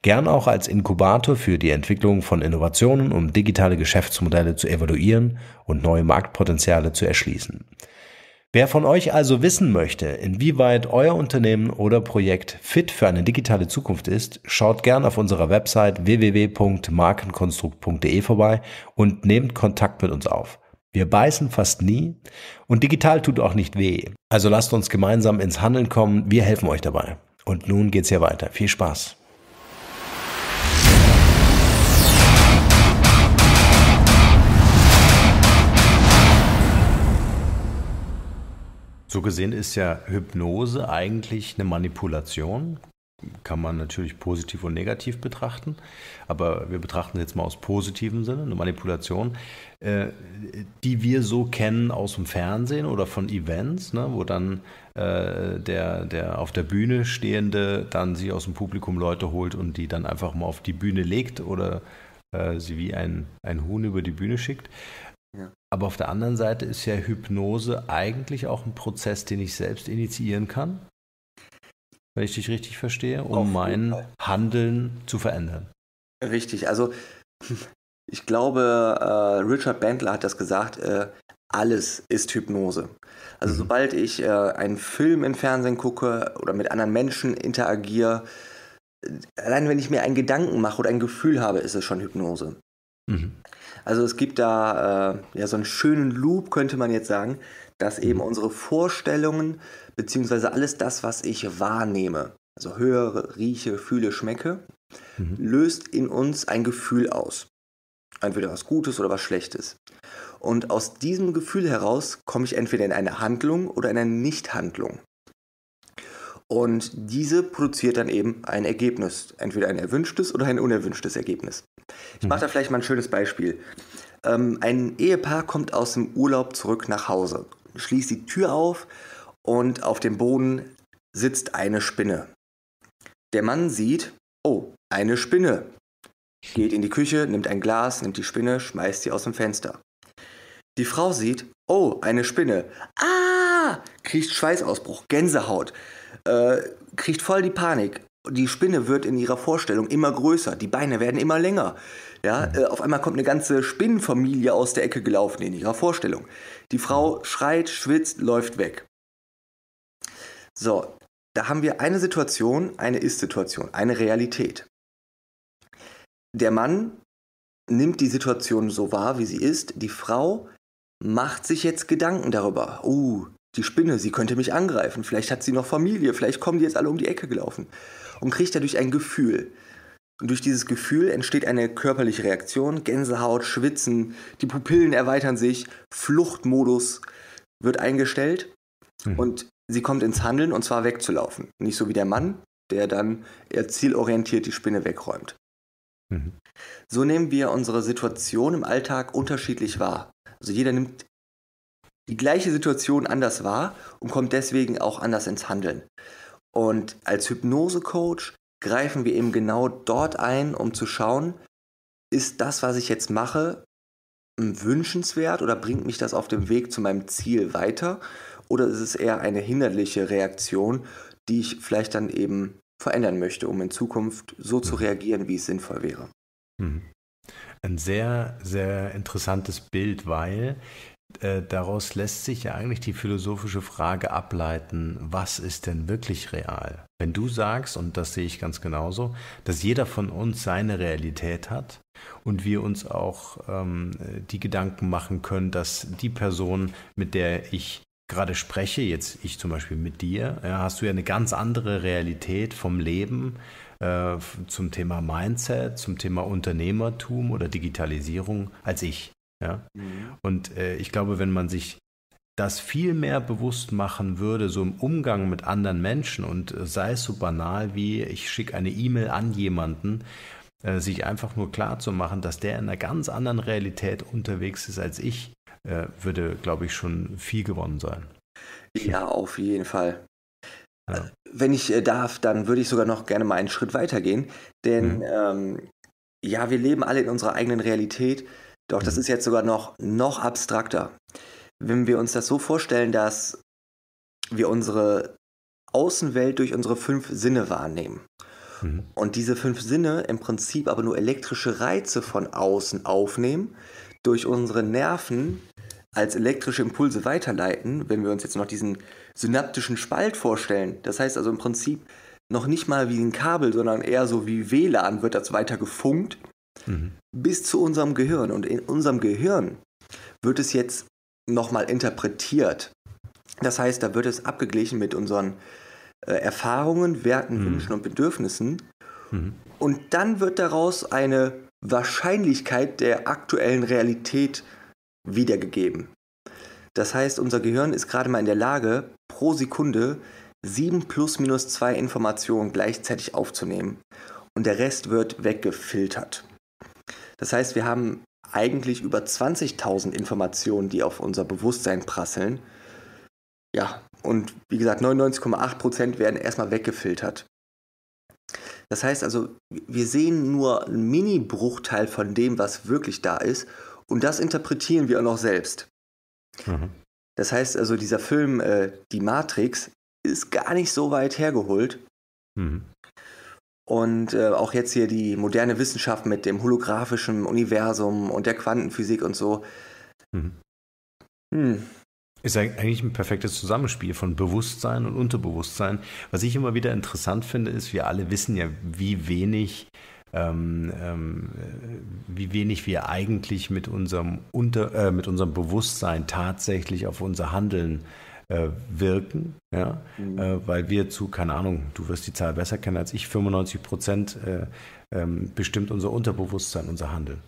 Gern auch als Inkubator für die Entwicklung von Innovationen, um digitale Geschäftsmodelle zu evaluieren und neue Marktpotenziale zu erschließen. Wer von euch also wissen möchte, inwieweit euer Unternehmen oder Projekt fit für eine digitale Zukunft ist, schaut gern auf unserer Website www.markenkonstrukt.de vorbei und nehmt Kontakt mit uns auf. Wir beißen fast nie und digital tut auch nicht weh. Also lasst uns gemeinsam ins Handeln kommen, wir helfen euch dabei. Und nun geht's hier weiter. Viel Spaß. So gesehen ist ja Hypnose eigentlich eine Manipulation kann man natürlich positiv und negativ betrachten, aber wir betrachten es jetzt mal aus positivem Sinne, eine Manipulation, äh, die wir so kennen aus dem Fernsehen oder von Events, ne, wo dann äh, der, der auf der Bühne stehende dann sich aus dem Publikum Leute holt und die dann einfach mal auf die Bühne legt oder äh, sie wie ein, ein Huhn über die Bühne schickt. Aber auf der anderen Seite ist ja Hypnose eigentlich auch ein Prozess, den ich selbst initiieren kann wenn ich dich richtig verstehe, um mein Handeln zu verändern. Richtig, also [laughs] ich glaube, äh, Richard Bandler hat das gesagt, äh, alles ist Hypnose. Also mhm. sobald ich äh, einen Film im Fernsehen gucke oder mit anderen Menschen interagiere, allein wenn ich mir einen Gedanken mache oder ein Gefühl habe, ist es schon Hypnose. Mhm. Also es gibt da äh, ja so einen schönen Loop, könnte man jetzt sagen, dass eben mhm. unsere Vorstellungen bzw. alles das, was ich wahrnehme, also höre, rieche, fühle, schmecke, mhm. löst in uns ein Gefühl aus. Entweder was Gutes oder was Schlechtes. Und aus diesem Gefühl heraus komme ich entweder in eine Handlung oder in eine Nichthandlung. Und diese produziert dann eben ein Ergebnis, entweder ein erwünschtes oder ein unerwünschtes Ergebnis. Ich mhm. mache da vielleicht mal ein schönes Beispiel. Ähm, ein Ehepaar kommt aus dem Urlaub zurück nach Hause schließt die Tür auf und auf dem Boden sitzt eine Spinne. Der Mann sieht, oh, eine Spinne. Geht in die Küche, nimmt ein Glas, nimmt die Spinne, schmeißt sie aus dem Fenster. Die Frau sieht, oh, eine Spinne. Ah! Kriegt Schweißausbruch, Gänsehaut, äh, kriegt voll die Panik die Spinne wird in ihrer Vorstellung immer größer, die Beine werden immer länger. Ja, mhm. äh, auf einmal kommt eine ganze Spinnenfamilie aus der Ecke gelaufen in ihrer Vorstellung. Die Frau mhm. schreit, schwitzt, läuft weg. So, da haben wir eine Situation, eine Ist-Situation, eine Realität. Der Mann nimmt die Situation so wahr, wie sie ist. Die Frau macht sich jetzt Gedanken darüber. uh, die Spinne, sie könnte mich angreifen. Vielleicht hat sie noch Familie, vielleicht kommen die jetzt alle um die Ecke gelaufen und kriegt dadurch ein Gefühl. Und durch dieses Gefühl entsteht eine körperliche Reaktion, Gänsehaut, Schwitzen, die Pupillen erweitern sich, Fluchtmodus wird eingestellt mhm. und sie kommt ins Handeln und zwar wegzulaufen. Nicht so wie der Mann, der dann eher zielorientiert die Spinne wegräumt. Mhm. So nehmen wir unsere Situation im Alltag unterschiedlich wahr. Also jeder nimmt die gleiche Situation anders wahr und kommt deswegen auch anders ins Handeln. Und als Hypnose-Coach greifen wir eben genau dort ein, um zu schauen, ist das, was ich jetzt mache, wünschenswert oder bringt mich das auf dem Weg zu meinem Ziel weiter? Oder ist es eher eine hinderliche Reaktion, die ich vielleicht dann eben verändern möchte, um in Zukunft so zu reagieren, wie es sinnvoll wäre? Mhm. Ein sehr, sehr interessantes Bild, weil äh, daraus lässt sich ja eigentlich die philosophische Frage ableiten, was ist denn wirklich real? Wenn du sagst, und das sehe ich ganz genauso, dass jeder von uns seine Realität hat und wir uns auch ähm, die Gedanken machen können, dass die Person, mit der ich gerade spreche, jetzt ich zum Beispiel mit dir, ja, hast du ja eine ganz andere Realität vom Leben äh, zum Thema Mindset, zum Thema Unternehmertum oder Digitalisierung als ich. Ja? Mhm. Und äh, ich glaube, wenn man sich das viel mehr bewusst machen würde, so im Umgang mit anderen Menschen und äh, sei es so banal wie, ich schicke eine E-Mail an jemanden, äh, sich einfach nur klar zu machen, dass der in einer ganz anderen Realität unterwegs ist als ich, äh, würde, glaube ich, schon viel gewonnen sein. Ja, auf jeden Fall. Ja. Äh, wenn ich äh, darf, dann würde ich sogar noch gerne mal einen Schritt weitergehen, denn mhm. ähm, ja, wir leben alle in unserer eigenen Realität doch, das mhm. ist jetzt sogar noch, noch abstrakter. Wenn wir uns das so vorstellen, dass wir unsere Außenwelt durch unsere fünf Sinne wahrnehmen mhm. und diese fünf Sinne im Prinzip aber nur elektrische Reize von außen aufnehmen, durch unsere Nerven als elektrische Impulse weiterleiten, wenn wir uns jetzt noch diesen synaptischen Spalt vorstellen. Das heißt also im Prinzip noch nicht mal wie ein Kabel, sondern eher so wie WLAN wird das weiter gefunkt. Mhm bis zu unserem Gehirn. Und in unserem Gehirn wird es jetzt nochmal interpretiert. Das heißt, da wird es abgeglichen mit unseren äh, Erfahrungen, Werten, mhm. Wünschen und Bedürfnissen. Mhm. Und dann wird daraus eine Wahrscheinlichkeit der aktuellen Realität wiedergegeben. Das heißt, unser Gehirn ist gerade mal in der Lage, pro Sekunde 7 plus minus 2 Informationen gleichzeitig aufzunehmen. Und der Rest wird weggefiltert. Das heißt, wir haben eigentlich über 20.000 Informationen, die auf unser Bewusstsein prasseln. Ja, und wie gesagt, 99,8% werden erstmal weggefiltert. Das heißt also, wir sehen nur einen Mini-Bruchteil von dem, was wirklich da ist. Und das interpretieren wir auch noch selbst. Mhm. Das heißt also, dieser Film, äh, die Matrix, ist gar nicht so weit hergeholt. Mhm. Und äh, auch jetzt hier die moderne Wissenschaft mit dem holographischen Universum und der Quantenphysik und so. Hm. Hm. Ist eigentlich ein perfektes Zusammenspiel von Bewusstsein und Unterbewusstsein. Was ich immer wieder interessant finde, ist, wir alle wissen ja, wie wenig ähm, ähm, wie wenig wir eigentlich mit unserem, Unter, äh, mit unserem Bewusstsein tatsächlich auf unser Handeln äh, wirken, ja? Mhm. Äh, weil wir zu, keine Ahnung, du wirst die Zahl besser kennen als ich, 95 Prozent äh, ähm, bestimmt unser Unterbewusstsein, unser Handeln.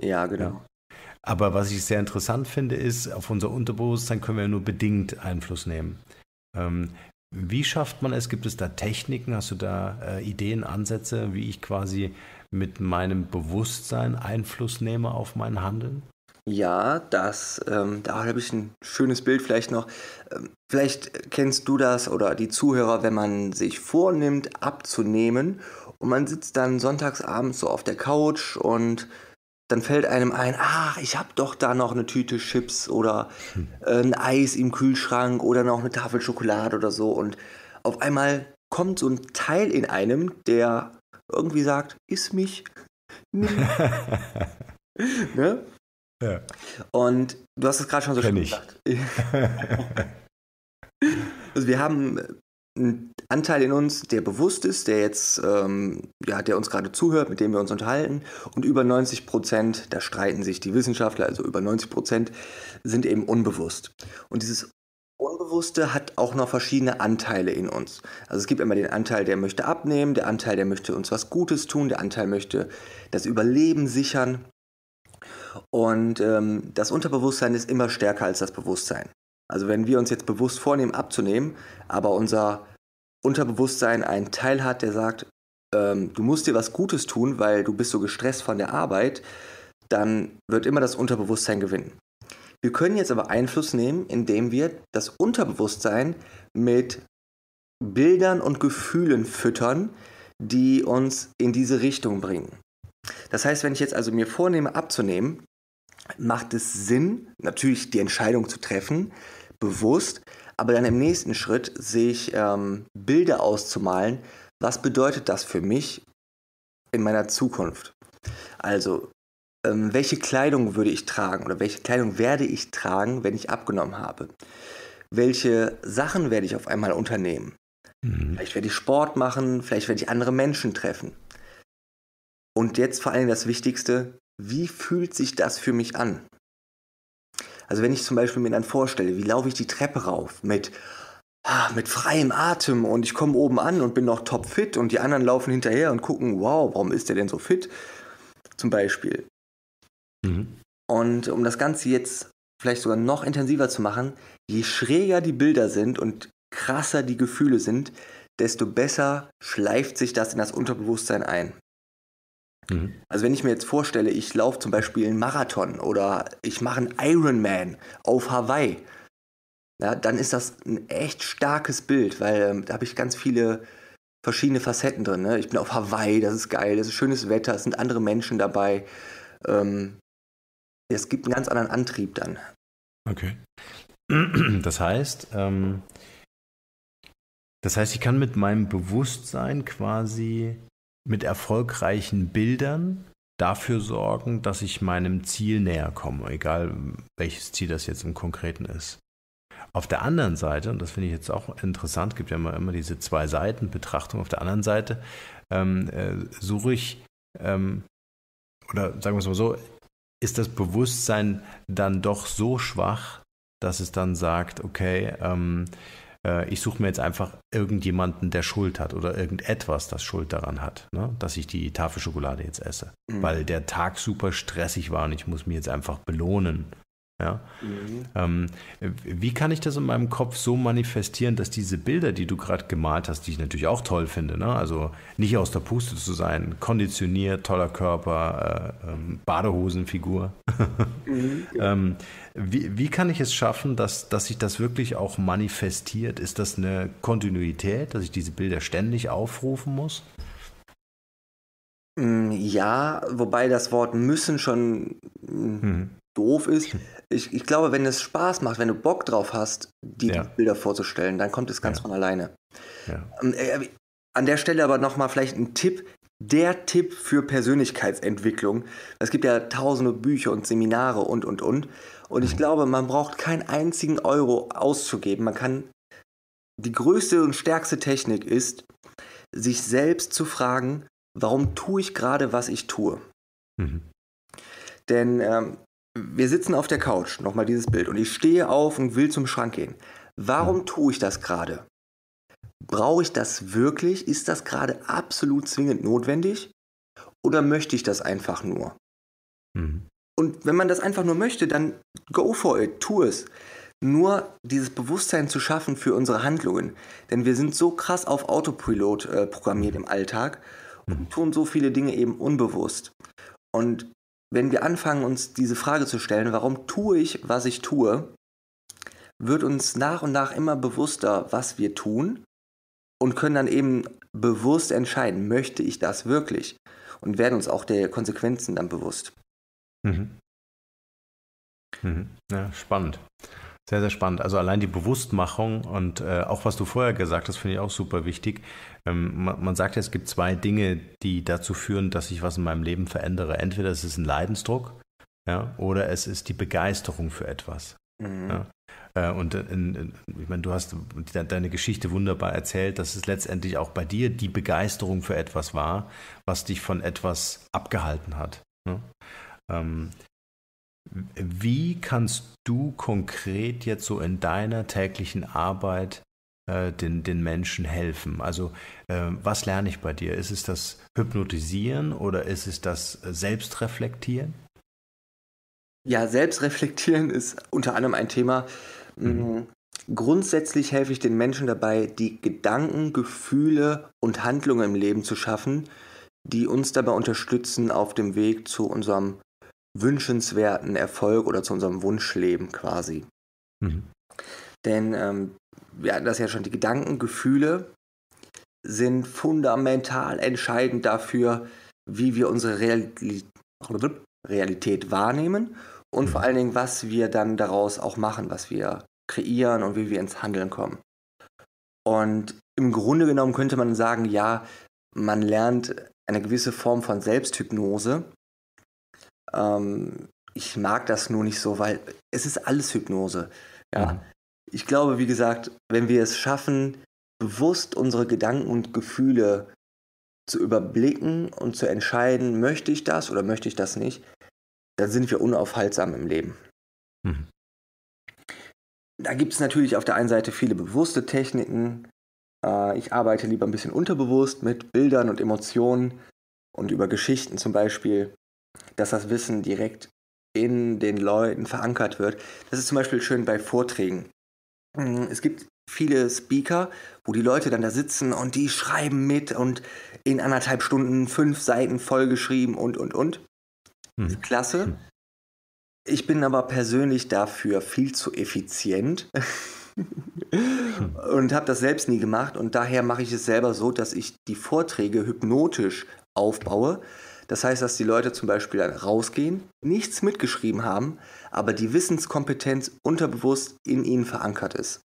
Ja, genau. Ja? Aber was ich sehr interessant finde, ist, auf unser Unterbewusstsein können wir nur bedingt Einfluss nehmen. Ähm, wie schafft man es? Gibt es da Techniken? Hast du da äh, Ideen, Ansätze, wie ich quasi mit meinem Bewusstsein Einfluss nehme auf mein Handeln? Ja, das, ähm, da habe ich ein schönes Bild vielleicht noch. Ähm, vielleicht kennst du das oder die Zuhörer, wenn man sich vornimmt, abzunehmen und man sitzt dann sonntagsabends so auf der Couch und dann fällt einem ein, ach, ich habe doch da noch eine Tüte Chips oder hm. äh, ein Eis im Kühlschrank oder noch eine Tafel Schokolade oder so. Und auf einmal kommt so ein Teil in einem, der irgendwie sagt, iss mich. [laughs] ne? Ja. Und du hast es gerade schon so Kenn schön ich. gesagt. [laughs] also wir haben äh, einen Anteil in uns, der bewusst ist, der jetzt, ähm, ja, der uns gerade zuhört, mit dem wir uns unterhalten. Und über 90 Prozent, da streiten sich die Wissenschaftler, also über 90 Prozent sind eben unbewusst. Und dieses Unbewusste hat auch noch verschiedene Anteile in uns. Also es gibt immer den Anteil, der möchte abnehmen, der Anteil, der möchte uns was Gutes tun, der Anteil möchte das Überleben sichern. Und ähm, das Unterbewusstsein ist immer stärker als das Bewusstsein. Also wenn wir uns jetzt bewusst vornehmen, abzunehmen, aber unser Unterbewusstsein einen Teil hat, der sagt, ähm, du musst dir was Gutes tun, weil du bist so gestresst von der Arbeit, dann wird immer das Unterbewusstsein gewinnen. Wir können jetzt aber Einfluss nehmen, indem wir das Unterbewusstsein mit Bildern und Gefühlen füttern, die uns in diese Richtung bringen. Das heißt, wenn ich jetzt also mir vornehme abzunehmen, macht es Sinn, natürlich die Entscheidung zu treffen, bewusst, aber dann im nächsten Schritt sich ähm, Bilder auszumalen, was bedeutet das für mich in meiner Zukunft. Also, ähm, welche Kleidung würde ich tragen oder welche Kleidung werde ich tragen, wenn ich abgenommen habe? Welche Sachen werde ich auf einmal unternehmen? Mhm. Vielleicht werde ich Sport machen, vielleicht werde ich andere Menschen treffen. Und jetzt vor allem das Wichtigste, wie fühlt sich das für mich an? Also wenn ich zum Beispiel mir dann vorstelle, wie laufe ich die Treppe rauf mit, ah, mit freiem Atem und ich komme oben an und bin noch topfit und die anderen laufen hinterher und gucken, wow, warum ist der denn so fit? Zum Beispiel. Mhm. Und um das Ganze jetzt vielleicht sogar noch intensiver zu machen, je schräger die Bilder sind und krasser die Gefühle sind, desto besser schleift sich das in das Unterbewusstsein ein. Mhm. Also wenn ich mir jetzt vorstelle, ich laufe zum Beispiel einen Marathon oder ich mache einen Ironman auf Hawaii, ja, dann ist das ein echt starkes Bild, weil ähm, da habe ich ganz viele verschiedene Facetten drin. Ne? Ich bin auf Hawaii, das ist geil, das ist schönes Wetter, es sind andere Menschen dabei. Ähm, es gibt einen ganz anderen Antrieb dann. Okay. [clears throat] Das heißt, ähm, das heißt, ich kann mit meinem Bewusstsein quasi mit erfolgreichen Bildern dafür sorgen, dass ich meinem Ziel näher komme, egal welches Ziel das jetzt im Konkreten ist. Auf der anderen Seite, und das finde ich jetzt auch interessant, gibt ja immer, immer diese zwei Seiten Betrachtung. Auf der anderen Seite ähm, äh, suche ich, ähm, oder sagen wir es mal so, ist das Bewusstsein dann doch so schwach, dass es dann sagt, okay, ähm, äh, ich suche mir jetzt einfach irgendjemanden, der Schuld hat oder irgendetwas, das Schuld daran hat, ne? dass ich die Tafelschokolade jetzt esse, mhm. weil der Tag super stressig war und ich muss mir jetzt einfach belohnen ja. Mhm. Ähm, wie kann ich das in meinem Kopf so manifestieren, dass diese Bilder, die du gerade gemalt hast, die ich natürlich auch toll finde, ne? also nicht aus der Puste zu sein, konditioniert, toller Körper, äh, ähm, Badehosenfigur. mhm. [laughs] Genau. ähm, wie, wie kann ich es schaffen, dass, dass sich das wirklich auch manifestiert? Ist das eine Kontinuität, dass ich diese Bilder ständig aufrufen muss? Mm, ja, wobei das Wort müssen schon mhm doof ist. Hm. Ich, ich glaube, wenn es Spaß macht, wenn du Bock drauf hast, die ja. Bilder vorzustellen, dann kommt es ganz ja. von alleine. Ja. Ähm, äh, äh, an der Stelle aber nochmal vielleicht ein Tipp. Der Tipp für Persönlichkeitsentwicklung. Es gibt ja tausende Bücher und Seminare und, und, und. Und ich mhm. glaube, man braucht keinen einzigen Euro auszugeben. Man kann, die größte und stärkste Technik ist, sich selbst zu fragen, warum tue ich gerade, was ich tue. Mhm. Denn ähm, wir sitzen auf der Couch, nochmal dieses Bild, und ich stehe auf und will zum Schrank gehen. Warum hm. tue ich das gerade? Brauche ich das wirklich? Ist das gerade absolut zwingend notwendig? Oder möchte ich das einfach nur? Mhm. Und wenn man das einfach nur möchte, dann go for it, tu es. Nur dieses Bewusstsein zu schaffen für unsere Handlungen. Denn wir sind so krass auf Autopilot äh, programmiert hm. im Alltag und hm. tun so viele Dinge eben unbewusst. Und wenn wir anfangen, uns diese Frage zu stellen, warum tue ich, was ich tue, wird uns nach und nach immer bewusster, was wir tun und können dann eben bewusst entscheiden, möchte ich das wirklich und werden uns auch der Konsequenzen dann bewusst. Mhm. Mhm. Ja, spannend. Sehr, sehr spannend. Also allein die Bewusstmachung und äh, auch was du vorher gesagt hast, finde ich auch super wichtig. Ähm, man, man, sagt ja, es gibt zwei Dinge, die dazu führen, dass ich was in meinem Leben verändere. Entweder es ist ein Leidensdruck ja, oder es ist die Begeisterung für etwas. Mhm. Ja. Äh, und äh, in, ich meine, du hast deine Geschichte wunderbar erzählt, dass es letztendlich auch bei dir die Begeisterung für etwas war, was dich von etwas abgehalten hat. Ne? Ähm, wie kannst du konkret jetzt so in deiner täglichen Arbeit äh, den, den Menschen helfen? Also äh, was lerne ich bei dir? Ist es das Hypnotisieren oder ist es das Selbstreflektieren? Ja, Selbstreflektieren ist unter anderem ein Thema. Mhm. Mm, grundsätzlich helfe ich den Menschen dabei, die Gedanken, Gefühle und Handlungen im Leben zu schaffen, die uns dabei unterstützen auf dem Weg zu unserem wünschenswerten Erfolg oder zu unserem Wunschleben quasi. Mhm. Denn ähm, wir hatten das ja schon, die Gedanken, Gefühle sind fundamental entscheidend dafür, wie wir unsere Realität, Realität wahrnehmen und vor mhm. allen Dingen, was wir dann daraus auch machen, was wir kreieren und wie wir ins Handeln kommen. Und im Grunde genommen könnte man sagen, ja, man lernt eine gewisse Form von Selbsthypnose, ähm, ich mag das nur nicht so, weil es ist alles Hypnose. Ja. Mhm. Ich glaube, wie gesagt, wenn wir es schaffen, bewusst unsere Gedanken und Gefühle zu überblicken und zu entscheiden, möchte ich das oder möchte ich das nicht, dann sind wir unaufhaltsam im Leben. Mhm. Da gibt es natürlich auf der einen Seite viele bewusste Techniken. Äh, ich arbeite lieber ein bisschen unterbewusst mit Bildern und Emotionen und über Geschichten zum Beispiel dass das Wissen direkt in den Leuten verankert wird. Das ist zum Beispiel schön bei Vorträgen. Hm, es gibt viele Speaker, wo die Leute dann da sitzen und die schreiben mit und in anderthalb Stunden fünf Seiten vollgeschrieben und, und, und. Hm. Klasse. Hm. Ich bin aber persönlich dafür viel zu effizient hm. [laughs] und habe das selbst nie gemacht und daher mache ich es selber so, dass ich die Vorträge hypnotisch aufbaue. Das heißt, dass die Leute zum Beispiel dann rausgehen, nichts mitgeschrieben haben, aber die Wissenskompetenz unterbewusst in ihnen verankert ist.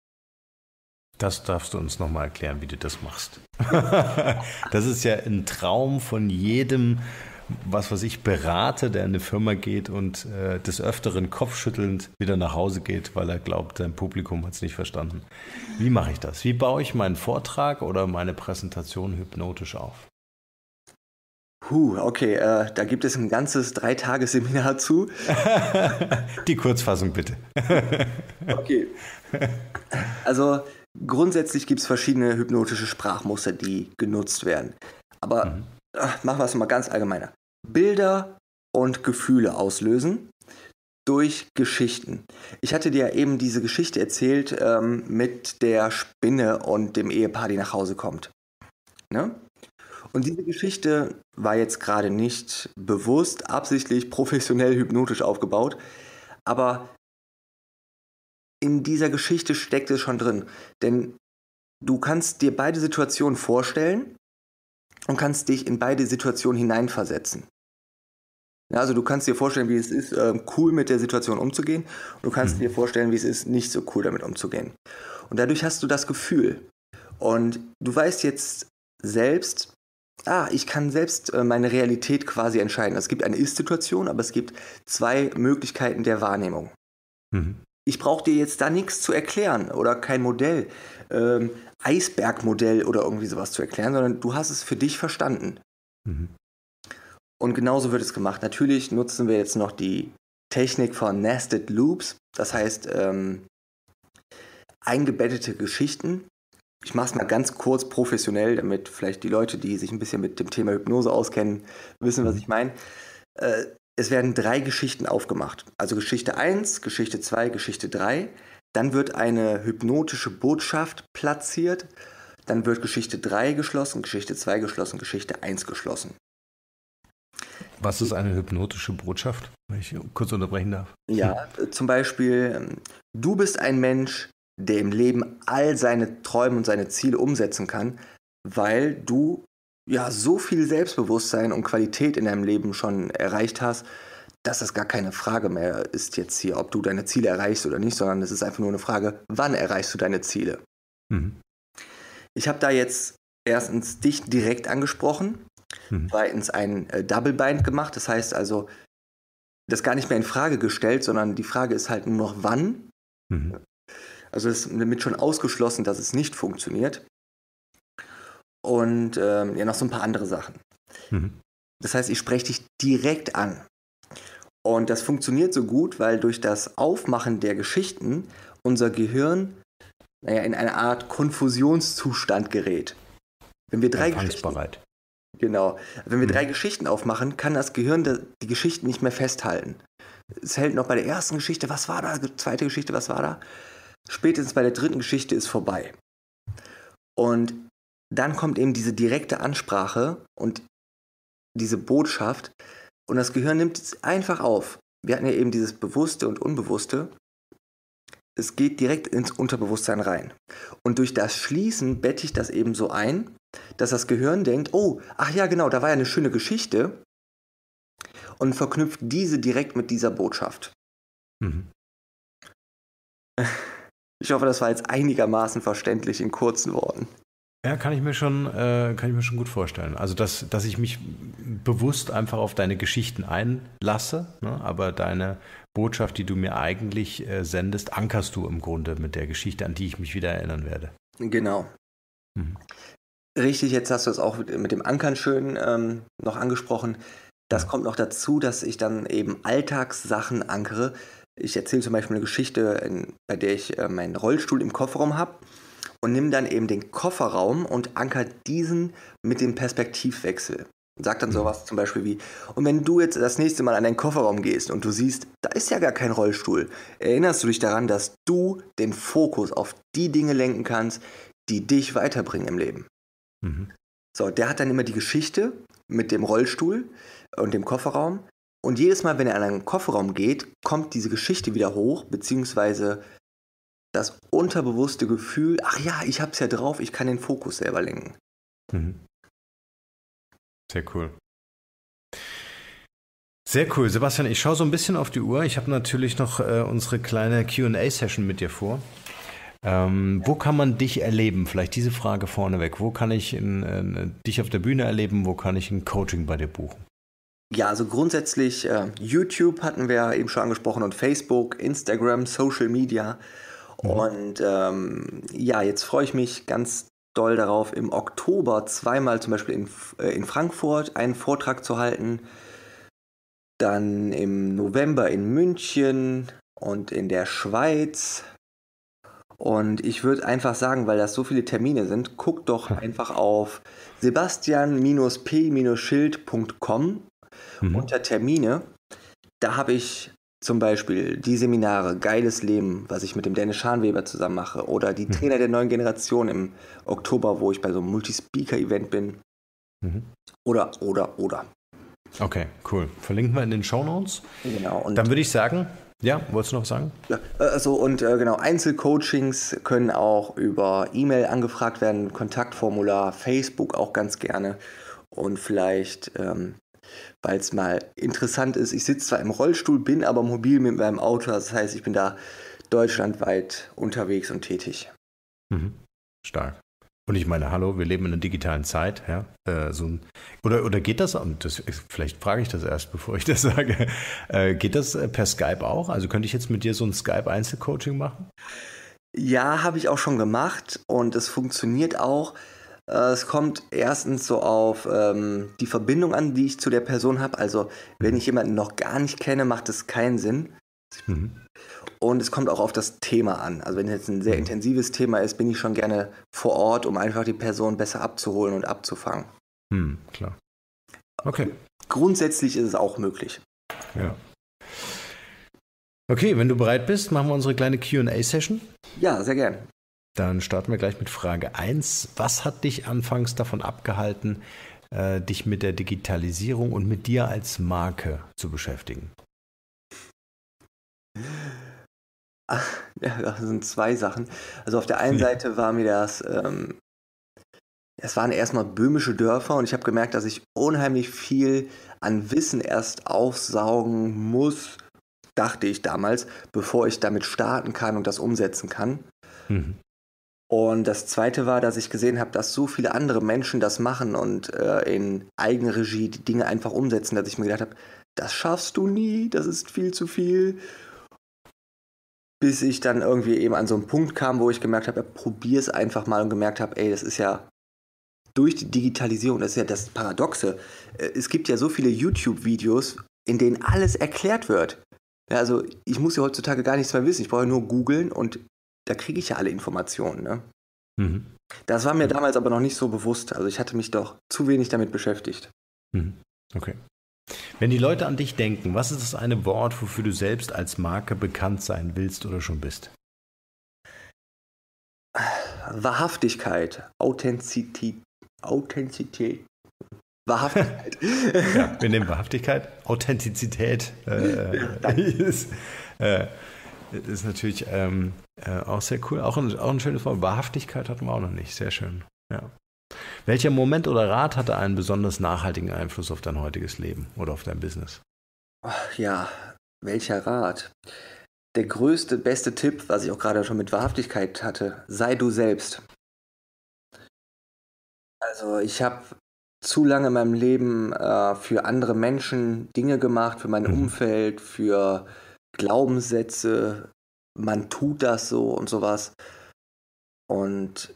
Das darfst du uns nochmal erklären, wie du das machst. [laughs] das ist ja ein Traum von jedem, was weiß ich, Berater, der in eine Firma geht und äh, des Öfteren kopfschüttelnd wieder nach Hause geht, weil er glaubt, sein Publikum hat es nicht verstanden. Wie mache ich das? Wie baue ich meinen Vortrag oder meine Präsentation hypnotisch auf? Huh, okay, äh, da gibt es ein ganzes Dreitagesseminar zu. [laughs] Die Kurzfassung bitte. [laughs] okay. Also grundsätzlich gibt es verschiedene hypnotische Sprachmuster, die genutzt werden. Aber mhm. äh, machen wir es mal ganz allgemeiner. Bilder und Gefühle auslösen durch Geschichten. Ich hatte dir ja eben diese Geschichte erzählt ähm, mit der Spinne und dem Ehepaar, die nach Hause kommt. Ne? Und diese Geschichte war jetzt gerade nicht bewusst, absichtlich, professionell, hypnotisch aufgebaut, aber in dieser Geschichte steckt es schon drin. Denn du kannst dir beide Situationen vorstellen und kannst dich in beide Situationen hineinversetzen. Also du kannst dir vorstellen, wie es ist, ähm, cool mit der Situation umzugehen. Und du kannst mhm. dir vorstellen, wie es ist, nicht so cool damit umzugehen. Und dadurch hast du das Gefühl. Und du weißt jetzt selbst, ah, ich kann selbst äh, meine Realität quasi entscheiden. Es gibt eine Ist-Situation, aber es gibt zwei Möglichkeiten der Wahrnehmung. Mhm. Ich brauche dir jetzt da nichts zu erklären oder kein Modell, ähm, Eisbergmodell oder irgendwie sowas zu erklären, sondern du hast es für dich verstanden. Mhm. Und genauso wird es gemacht. Natürlich nutzen wir jetzt noch die Technik von Nested Loops, das heißt ähm, eingebettete Geschichten, ich mache es mal ganz kurz professionell, damit vielleicht die Leute, die sich ein bisschen mit dem Thema Hypnose auskennen, wissen, was ich meine. Äh, es werden drei Geschichten aufgemacht. Also Geschichte 1, Geschichte 2, Geschichte 3. Dann wird eine hypnotische Botschaft platziert. Dann wird Geschichte 3 geschlossen, Geschichte 2 geschlossen, Geschichte 1 geschlossen. Was ist eine hypnotische Botschaft, wenn ich kurz unterbrechen darf? Ja, zum Beispiel, ähm, du bist ein Mensch, der im Leben all seine Träume und seine Ziele umsetzen kann, weil du ja so viel Selbstbewusstsein und Qualität in deinem Leben schon erreicht hast, dass das gar keine Frage mehr ist jetzt hier, ob du deine Ziele erreichst oder nicht, sondern es ist einfach nur eine Frage, wann erreichst du deine Ziele? Mhm. Ich habe da jetzt erstens dich direkt angesprochen, mhm. zweitens ein äh, Double Bind gemacht, das heißt also, das gar nicht mehr in Frage gestellt, sondern die Frage ist halt nur noch wann. Mhm. Also es ist damit schon ausgeschlossen, dass es nicht funktioniert. Und ähm, ja, noch so ein paar andere Sachen. Mhm. Das heißt, ich spreche dich direkt an. Und das funktioniert so gut, weil durch das Aufmachen der Geschichten unser Gehirn naja, in eine Art Konfusionszustand gerät. Wenn wir drei Geschichten, genau, wenn wir mhm. drei Geschichten aufmachen, kann das Gehirn die Geschichten nicht mehr festhalten. Es hält noch bei der ersten Geschichte, was war da? Zweite Geschichte, was war da? spätestens bei der dritten Geschichte ist vorbei. Und dann kommt eben diese direkte Ansprache und diese Botschaft und das Gehirn nimmt es einfach auf. Wir hatten ja eben dieses Bewusste und Unbewusste. Es geht direkt ins Unterbewusstsein rein. Und durch das Schließen bette ich das eben so ein, dass das Gehirn denkt, oh, ach ja, genau, da war ja eine schöne Geschichte und verknüpft diese direkt mit dieser Botschaft. Mhm. [laughs] Ich hoffe, das war jetzt einigermaßen verständlich in kurzen Worten. Ja, kann ich mir schon, äh, kann ich mir schon gut vorstellen. Also, dass, dass ich mich bewusst einfach auf deine Geschichten einlasse, ne? aber deine Botschaft, die du mir eigentlich äh, sendest, ankerst du im Grunde mit der Geschichte, an die ich mich wieder erinnern werde. Genau. Mhm. Richtig, jetzt hast du es auch mit dem Ankern schön ähm, noch angesprochen. Das ja. kommt noch dazu, dass ich dann eben Alltagssachen ankere, ich erzähle zum Beispiel eine Geschichte, in, bei der ich äh, meinen Rollstuhl im Kofferraum habe und nimm dann eben den Kofferraum und anker diesen mit dem Perspektivwechsel. Sag dann mhm. sowas zum Beispiel wie, und wenn du jetzt das nächste Mal an deinen Kofferraum gehst und du siehst, da ist ja gar kein Rollstuhl, erinnerst du dich daran, dass du den Fokus auf die Dinge lenken kannst, die dich weiterbringen im Leben. Mhm. So, der hat dann immer die Geschichte mit dem Rollstuhl und dem Kofferraum und jedes Mal, wenn er in einen Kofferraum geht, kommt diese Geschichte wieder hoch, beziehungsweise das unterbewusste Gefühl, ach ja, ich hab's ja drauf, ich kann den Fokus selber lenken. Mhm. Sehr cool. Sehr cool, Sebastian. Ich schaue so ein bisschen auf die Uhr. Ich habe natürlich noch äh, unsere kleine QA-Session mit dir vor. Ähm, wo kann man dich erleben? Vielleicht diese Frage vorneweg. Wo kann ich in, in, äh, dich auf der Bühne erleben? Wo kann ich ein Coaching bei dir buchen? Ja, also grundsätzlich äh, YouTube hatten wir eben schon angesprochen und Facebook, Instagram, Social Media. Mhm. Und ähm, ja, jetzt freue ich mich ganz doll darauf, im Oktober zweimal zum Beispiel in, äh, in Frankfurt einen Vortrag zu halten, dann im November in München und in der Schweiz. Und ich würde einfach sagen, weil das so viele Termine sind, guckt doch [laughs] einfach auf sebastian-p-schild.com mhm. unter Termine, da habe ich zum Beispiel die Seminare Geiles Leben, was ich mit dem Dennis Scharnweber zusammen mache, oder die mhm. Trainer der neuen Generation im Oktober, wo ich bei so einem Multispeaker-Event bin. Mhm. Oder, oder, oder. Okay, cool. Verlinken wir in den Show Notes. Genau. Und Dann würde ich sagen, ja, wolltest du noch sagen? Ja, äh, also und äh, genau, Einzelcoachings können auch über E-Mail angefragt werden, Kontaktformular, Facebook auch ganz gerne. Und vielleicht ähm, weil es mal interessant ist. Ich sitze zwar im Rollstuhl, bin aber mobil mit meinem Auto, das heißt, ich bin da deutschlandweit unterwegs und tätig. Mhm. Stark. Und ich meine, hallo, wir leben in einer digitalen Zeit, ja. Äh, so ein, oder, oder geht das, das, vielleicht frage ich das erst, [laughs] bevor ich das sage, äh, geht das äh, per Skype auch? Also könnte ich jetzt mit dir so ein Skype-Einzelcoaching machen? Ja, habe ich auch schon gemacht und es funktioniert auch. Äh, es kommt erstens so auf ähm, die Verbindung an, die ich zu der Person habe. Also wenn ich jemanden noch gar nicht kenne, macht es keinen Sinn. Mhm. Und es kommt auch auf das Thema an. Also wenn es jetzt ein sehr mhm. intensives Thema ist, bin ich schon gerne vor Ort, um einfach die Person besser abzuholen und abzufangen. Mhm, klar. Okay. Grundsätzlich ist es auch möglich. Ja. Okay, wenn du bereit bist, machen wir unsere kleine QA-Session. Ja, sehr gern. Dann starten wir gleich mit Frage 1. Was hat dich anfangs davon abgehalten, äh, dich mit der Digitalisierung und mit dir als Marke zu beschäftigen? Ach, ja, das sind zwei Sachen. Also auf der einen ja. [laughs] Seite war mir das, ähm, es waren erstmal böhmische Dörfer und ich habe gemerkt, dass ich unheimlich viel an Wissen erst aufsaugen muss, dachte ich damals, bevor ich damit starten kann und das umsetzen kann. Mhm. Und das Zweite war, dass ich gesehen habe, dass so viele andere Menschen das machen und äh, in Eigenregie die Dinge einfach umsetzen, dass ich mir gedacht habe, das schaffst du nie, das ist viel zu viel. Bis ich dann irgendwie eben an so einen Punkt kam, wo ich gemerkt habe, ja, probier es einfach mal und gemerkt habe, ey, das ist ja durch die Digitalisierung, das ist ja das Paradoxe. Äh, es gibt ja so viele YouTube-Videos, in denen alles erklärt wird. Ja, also ich muss ja heutzutage gar nichts mehr wissen. Ich brauche nur googeln und da kriege ich ja alle Informationen. Ne? Mhm. Das war mir mhm. damals aber noch nicht so bewusst. Also ich hatte mich doch zu wenig damit beschäftigt. Mhm. Okay. Wenn die Leute an dich denken, was ist das eine Wort, wofür du selbst als Marke bekannt sein willst oder schon bist? Wahrhaftigkeit, Authentizität, Authentizität. Wahrhaftigkeit. [laughs] ja, wir nehmen Wahrhaftigkeit, Authentizität äh, [laughs] ja, [laughs] ist, äh, ist natürlich ähm, äh, auch sehr cool. Auch ein, auch ein schönes Wort. Wahrhaftigkeit hatten wir auch noch nicht. Sehr schön. Ja. Welcher Moment oder Rat hatte einen besonders nachhaltigen Einfluss auf dein heutiges Leben oder auf dein Business? ja, welcher Rat? Der größte, beste Tipp, was ich auch gerade schon mit Wahrhaftigkeit hatte, sei du selbst. Also ich habe zu lange in meinem Leben äh, für andere Menschen Dinge gemacht, für mein mhm. Umfeld, für Glaubenssätze, man tut das so und sowas. Und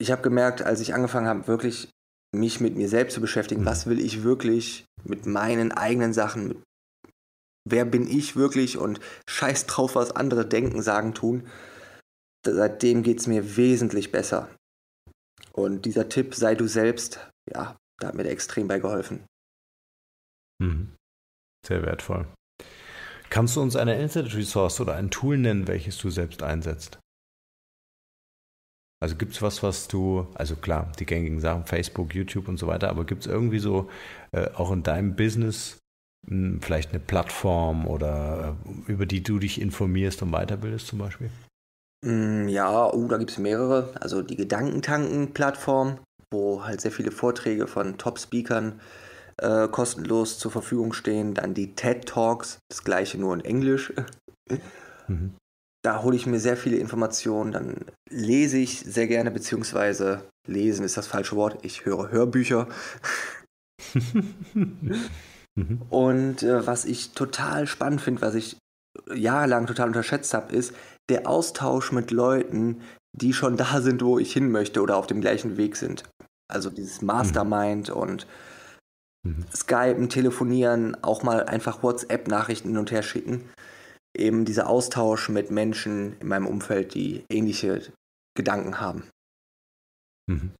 ich habe gemerkt, als ich angefangen habe, wirklich mich mit mir selbst zu beschäftigen, mhm. was will ich wirklich mit meinen eigenen Sachen, mit wer bin ich wirklich und scheiß drauf, was andere denken, sagen, tun. Seitdem geht es mir wesentlich besser. Und dieser Tipp, sei du selbst, ja, da hat mir extrem bei geholfen. Mhm. Sehr wertvoll. Kannst du uns eine Internet Resource oder ein Tool nennen, welches du selbst einsetzt? Also gibt es was, was du, also klar, die gängigen Sachen, Facebook, YouTube und so weiter, aber gibt es irgendwie so äh, auch in deinem Business mh, hm, vielleicht eine Plattform oder äh, über die du dich informierst und weiterbildest zum Beispiel? Hm, ja, oh, da gibt es mehrere. Also die Gedankentanken-Plattform, wo halt sehr viele Vorträge von Top-Speakern äh, äh, kostenlos zur Verfügung stehen. Dann die TED Talks, das gleiche nur in Englisch. [laughs] Mhm. Da hole ich mir sehr viele Informationen. Dann lese ich sehr gerne, beziehungsweise lesen ist das falsche Wort. Ich höre Hörbücher. [laughs] Mhm. Und äh, was ich total spannend finde, was ich jahrelang total unterschätzt habe, ist der Austausch mit Leuten, die schon da sind, wo ich hin möchte oder auf dem gleichen Weg sind. Also dieses mhm. Mastermind mhm. und Mhm. Skypen, telefonieren, auch mal einfach WhatsApp-Nachrichten hin und her schicken. Eben dieser Austausch mit Menschen in meinem Umfeld, die ähnliche Gedanken haben. Mhm.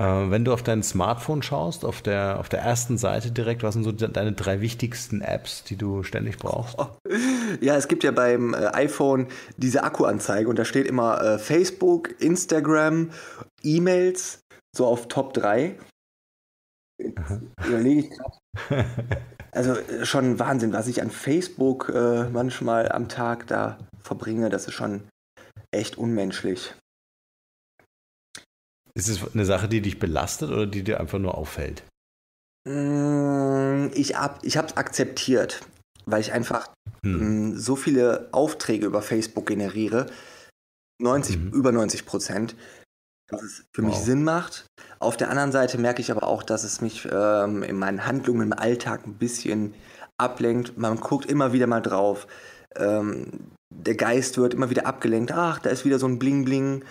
Äh, wenn du auf dein Smartphone schaust, auf der, auf der ersten Seite direkt, was sind so de deine drei wichtigsten Apps, die du ständig brauchst? Oh. [laughs] Ja, es gibt ja beim äh, iPhone diese Akkuanzeige und da steht immer äh, Facebook, Instagram, E-Mails, so auf Top 3. [laughs] überlege ich grad. Also äh, schon Wahnsinn, was ich an Facebook äh, manchmal am Tag da verbringe, das ist schon echt unmenschlich. Ist es eine Sache, die dich belastet oder die dir einfach nur auffällt? Mm, ich habe ich es akzeptiert, weil ich einfach hm. Mm, so viele Aufträge über Facebook generiere, 90, mhm. über 90 Prozent, dass es für wow. mich Sinn macht. Auf der anderen Seite merke ich aber auch, dass es mich ähm, in meinen Handlungen im Alltag ein bisschen ablenkt. Man guckt immer wieder mal drauf. Ähm, der Geist wird immer wieder abgelenkt. Ach, da ist wieder so ein Bling-Bling.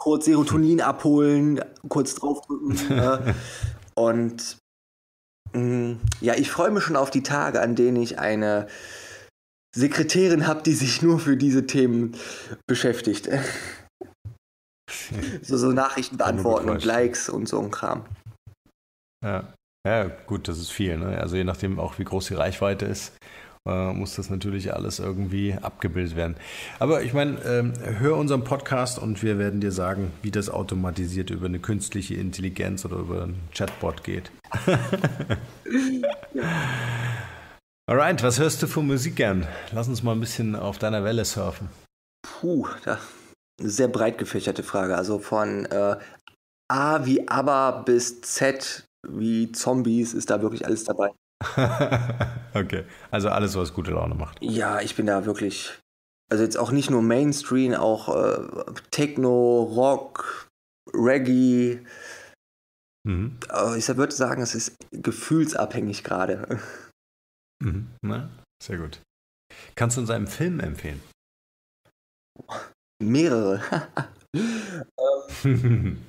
Kurz Serotonin [laughs] abholen, kurz draufdrücken. Äh, [laughs] und mh, mm, ja, ich freue mich schon auf die Tage, an denen ich eine Sekretärin habe, die sich nur für diese Themen beschäftigt. [laughs] [laughs] so, so Nachrichten beantworten und Likes und so ein Kram. Ja. ja, gut, das ist viel. Ne? Also je nachdem auch, wie groß die Reichweite ist, äh, muss das natürlich alles irgendwie abgebildet werden. Aber ich meine, ähm, hör unseren Podcast und wir werden dir sagen, wie das automatisiert über eine künstliche Intelligenz oder über einen Chatbot geht. ja. [laughs] [laughs] Alright, was hörst du für Musik gern? Lass uns mal ein bisschen auf deiner Welle surfen. Puh, da sehr breit gefächerte Frage. Also von äh, A wie aber bis Z wie Zombies ist da wirklich alles dabei. [laughs] okay, also alles, was gute Laune macht. Ja, ich bin da wirklich. Also jetzt auch nicht nur Mainstream, auch äh, Techno, Rock, Reggae. Mhm. Ich würde sagen, es ist gefühlsabhängig gerade. [laughs] Mhm. Na, sehr gut. Kannst du uns einen Film empfehlen? Mehrere. [laughs] Ähm,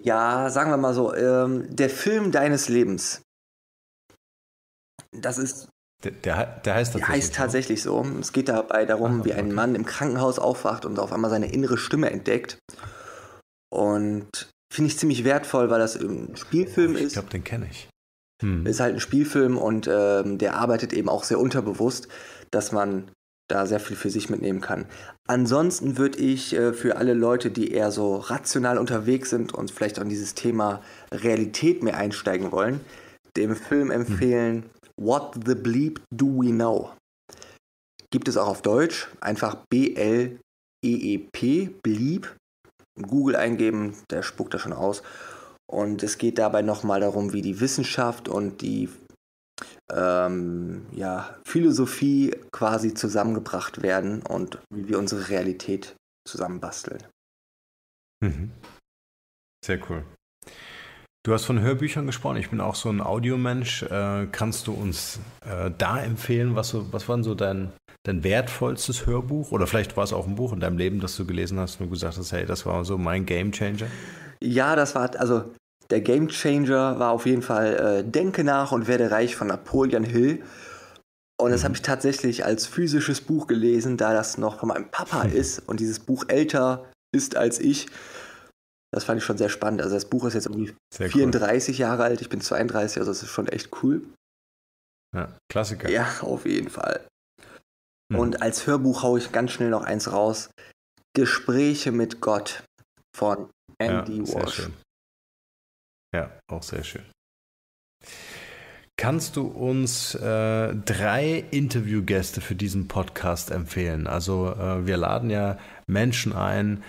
ja, sagen wir mal so, ähm, der Film deines Lebens. Das ist. Der, der, der heißt tatsächlich, heißt tatsächlich so. Es geht dabei darum, Ach, wie okay. ein Mann im Krankenhaus aufwacht und auf einmal seine innere Stimme entdeckt. Und finde ich ziemlich wertvoll, weil das ein Spielfilm oh, ist. Ich glaube, den kenne ich. Hm. Ist halt ein Spielfilm und ähm, der arbeitet eben auch sehr unterbewusst, dass man da sehr viel für sich mitnehmen kann. Ansonsten würde ich äh, für alle Leute, die eher so rational unterwegs sind und vielleicht an dieses Thema Realität mehr einsteigen wollen, dem Film hm. empfehlen What the Bleep Do We Know? Gibt es auch auf Deutsch, einfach B-L-E-E-P, Bleep. Google eingeben, der spuckt da schon aus. Und es geht dabei nochmal darum, wie die Wissenschaft und die ähm, ja, Philosophie quasi zusammengebracht werden und wie wir unsere Realität zusammenbasteln. Mhm. Sehr cool. Du hast von Hörbüchern gesprochen. Ich bin auch so ein Audiomensch. Äh, kannst du uns äh, da empfehlen, was, so, was war denn so dein, dein wertvollstes Hörbuch? Oder vielleicht war es auch ein Buch in deinem Leben, das du gelesen hast und du gesagt hast, hey, das war so mein Game Changer? Ja, das war, also der Game Changer war auf jeden Fall äh, Denke nach und werde reich von Napoleon Hill. Und das habe mhm. ich tatsächlich als physisches Buch gelesen, da das noch von meinem Papa hm. ist und dieses Buch älter ist als ich. Das fand ich schon sehr spannend. Also das Buch ist jetzt irgendwie sehr 34 cool. Jahre alt, ich bin 32, also das ist schon echt cool. Ja, Klassiker. Ja, auf jeden Fall. Mhm. Und als Hörbuch haue ich ganz schnell noch eins raus. Gespräche mit Gott von Andy ja, Walsh. Schön. Ja, auch sehr schön. Kannst du uns äh, drei Interviewgäste für diesen Podcast empfehlen? Also äh, wir laden ja Menschen ein,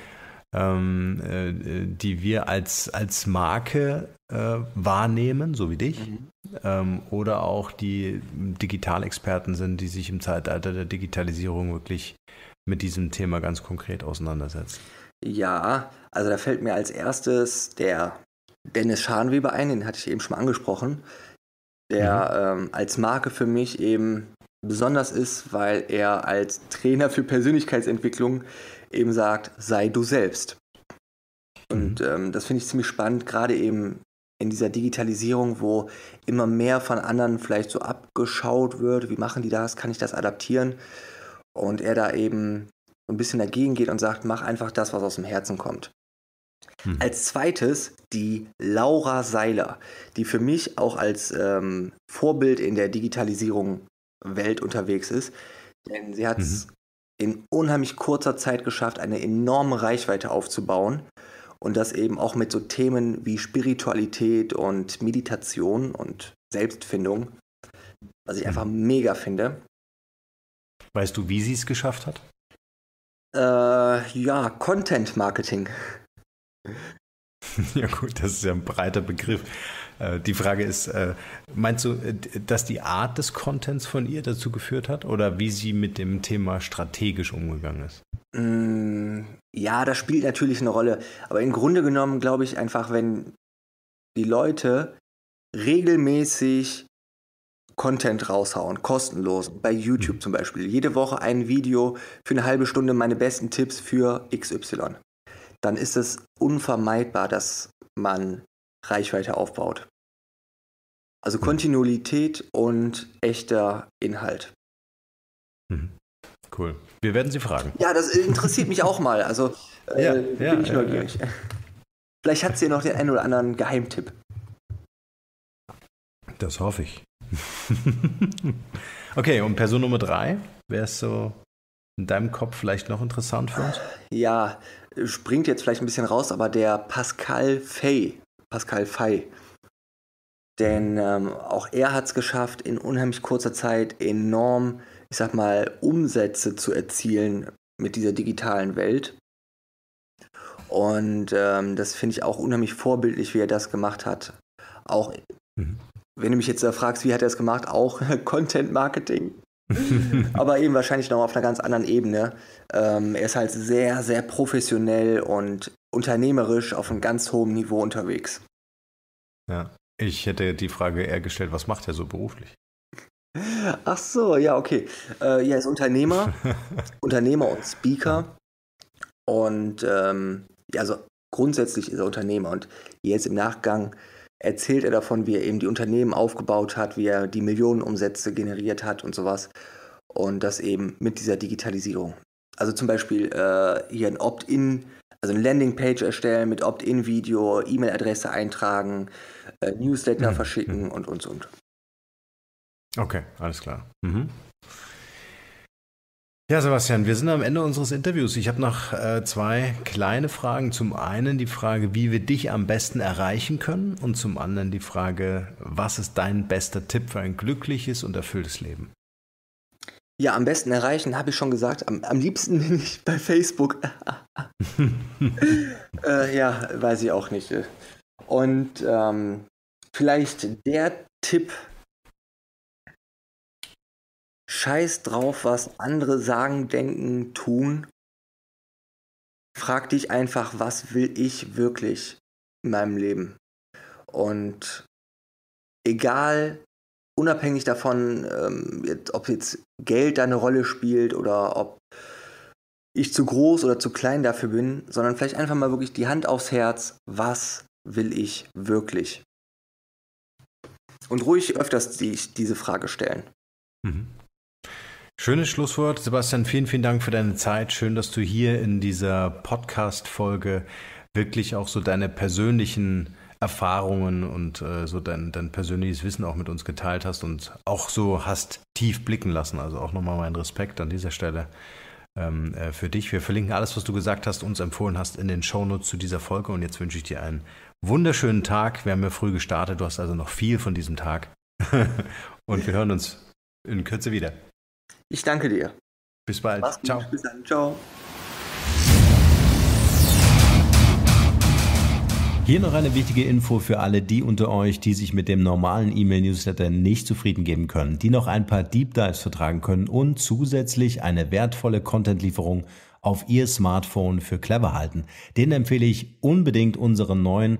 ähm, äh, die wir als, als Marke äh, wahrnehmen, so wie dich, mhm. ähm, oder auch die Digitalexperten sind, die sich im Zeitalter der Digitalisierung wirklich mit diesem Thema ganz konkret auseinandersetzen. Ja, also da fällt mir als erstes der Dennis Schadenweber ein, den hatte ich eben schon angesprochen, der mhm. ähm, als Marke für mich eben besonders ist, weil er als Trainer für Persönlichkeitsentwicklung eben sagt, sei du selbst. Und mhm. ähm, das finde ich ziemlich spannend, gerade eben in dieser Digitalisierung, wo immer mehr von anderen vielleicht so abgeschaut wird, wie machen die das, kann ich das adaptieren? Und er da eben so ein bisschen dagegen geht und sagt, mach einfach das, was aus dem Herzen kommt. Hm. Als zweites die Laura Seiler, die für mich auch als ähm, Vorbild in der Digitalisierung Welt unterwegs ist. Denn sie hat es mhm. in unheimlich kurzer Zeit geschafft, eine enorme Reichweite aufzubauen. Und das eben auch mit so Themen wie Spiritualität und Meditation und Selbstfindung, was ich mhm. einfach mega finde. Weißt du, wie sie es geschafft hat? Äh, ja, Content Marketing. [laughs] Ja gut, das ist ja ein breiter Begriff. Äh, die Frage ist, äh, meinst du, äh, dass die Art des Contents von ihr dazu geführt hat oder wie sie mit dem Thema strategisch umgegangen ist? Mm, ja, das spielt natürlich eine Rolle. Aber im Grunde genommen glaube ich einfach, wenn die Leute regelmäßig Content raushauen, kostenlos, bei YouTube mhm. zum Beispiel. Jede Woche ein Video für eine halbe Stunde meine besten Tipps für XY dann ist es unvermeidbar, dass man Reichweite aufbaut. Also mhm. Kontinuität und echter Inhalt. Mhm. Cool. Wir werden Sie fragen. Ja, das interessiert mich auch mal. Also [laughs] äh, ja, bin ja, ich ja, neugierig. [laughs] Vielleicht hat sie noch den einen oder anderen Geheimtipp. Das hoffe ich. [laughs] okay, und Person Nummer drei, wer ist so in deinem Kopf vielleicht noch interessant wird? Ja, springt jetzt vielleicht ein bisschen raus, aber der Pascal Fay, Pascal Fay, denn ähm, auch er hat es geschafft, in unheimlich kurzer Zeit enorm, ich sag mal, Umsätze zu erzielen mit dieser digitalen Welt. Und ähm, das finde ich auch unheimlich vorbildlich, wie er das gemacht hat. Auch, mhm. wenn du mich jetzt fragst, wie hat er es gemacht, auch [laughs] Content Marketing [laughs] aber eben wahrscheinlich noch auf einer ganz anderen Ebene. Ähm, er ist halt sehr, sehr professionell und unternehmerisch auf einem ganz hohen Niveau unterwegs. Ja, ich hätte die Frage eher gestellt, was macht er so beruflich? Ach so, ja, okay. Äh, er ist Unternehmer, [laughs] Unternehmer und Speaker. Und ähm, ja, also grundsätzlich ist er Unternehmer und jetzt im Nachgang erzählt er davon, wie er eben die Unternehmen aufgebaut hat, wie er die Millionenumsätze generiert hat und sowas. Und das eben mit dieser Digitalisierung. Also zum Beispiel äh, hier ein Opt-in, also eine Landingpage erstellen mit Opt-in-Video, E-Mail-Adresse eintragen, äh, Newsletter mhm. verschicken mhm. und und und. Okay, alles klar. Mhm. Ja, Sebastian, wir sind am Ende unseres Interviews. Ich habe noch äh, zwei kleine Fragen. Zum einen die Frage, wie wir dich am besten erreichen können und zum anderen die Frage, was ist dein bester Tipp für ein glückliches und erfülltes Leben? Ja, am besten erreichen, habe ich schon gesagt. Am, am, liebsten bin ich bei Facebook. [laughs] [laughs] äh, ja, weiß ich auch nicht. Und ähm, vielleicht der Tipp, Scheiß drauf, was andere sagen, denken, tun. Frag dich einfach, was will ich wirklich in meinem Leben? Und egal, unabhängig davon, ähm, jetzt, ob jetzt Geld eine Rolle spielt oder ob ich zu groß oder zu klein dafür bin, sondern vielleicht einfach mal wirklich die Hand aufs Herz, was will ich wirklich? Und ruhig öfters die, diese Frage stellen. Mhm. Schönes Schlusswort. Sebastian, vielen, vielen Dank für deine Zeit. Schön, dass du hier in dieser Podcast-Folge wirklich auch so deine persönlichen Erfahrungen und äh, so dein, dein persönliches Wissen auch mit uns geteilt hast und auch so hast tief blicken lassen. Also auch nochmal mein Respekt an dieser Stelle ähm, äh, für dich. Wir verlinken alles, was du gesagt hast, uns empfohlen hast, in den Shownotes zu dieser Folge. Und jetzt wünsche ich dir einen wunderschönen Tag. Wir haben ja früh gestartet. Du hast also noch viel von diesem Tag. [laughs] und wir hören uns in Kürze wieder. Ich danke dir. Bis bald. Mach's Ciao. Bis dann. Ciao. Hier noch eine wichtige Info für alle die unter euch, die sich mit dem normalen E-Mail-Newsletter nicht zufrieden geben können, die noch ein paar Deep Dives vertragen können und zusätzlich eine wertvolle Content-Lieferung auf ihr Smartphone für clever halten. Den empfehle ich unbedingt unseren neuen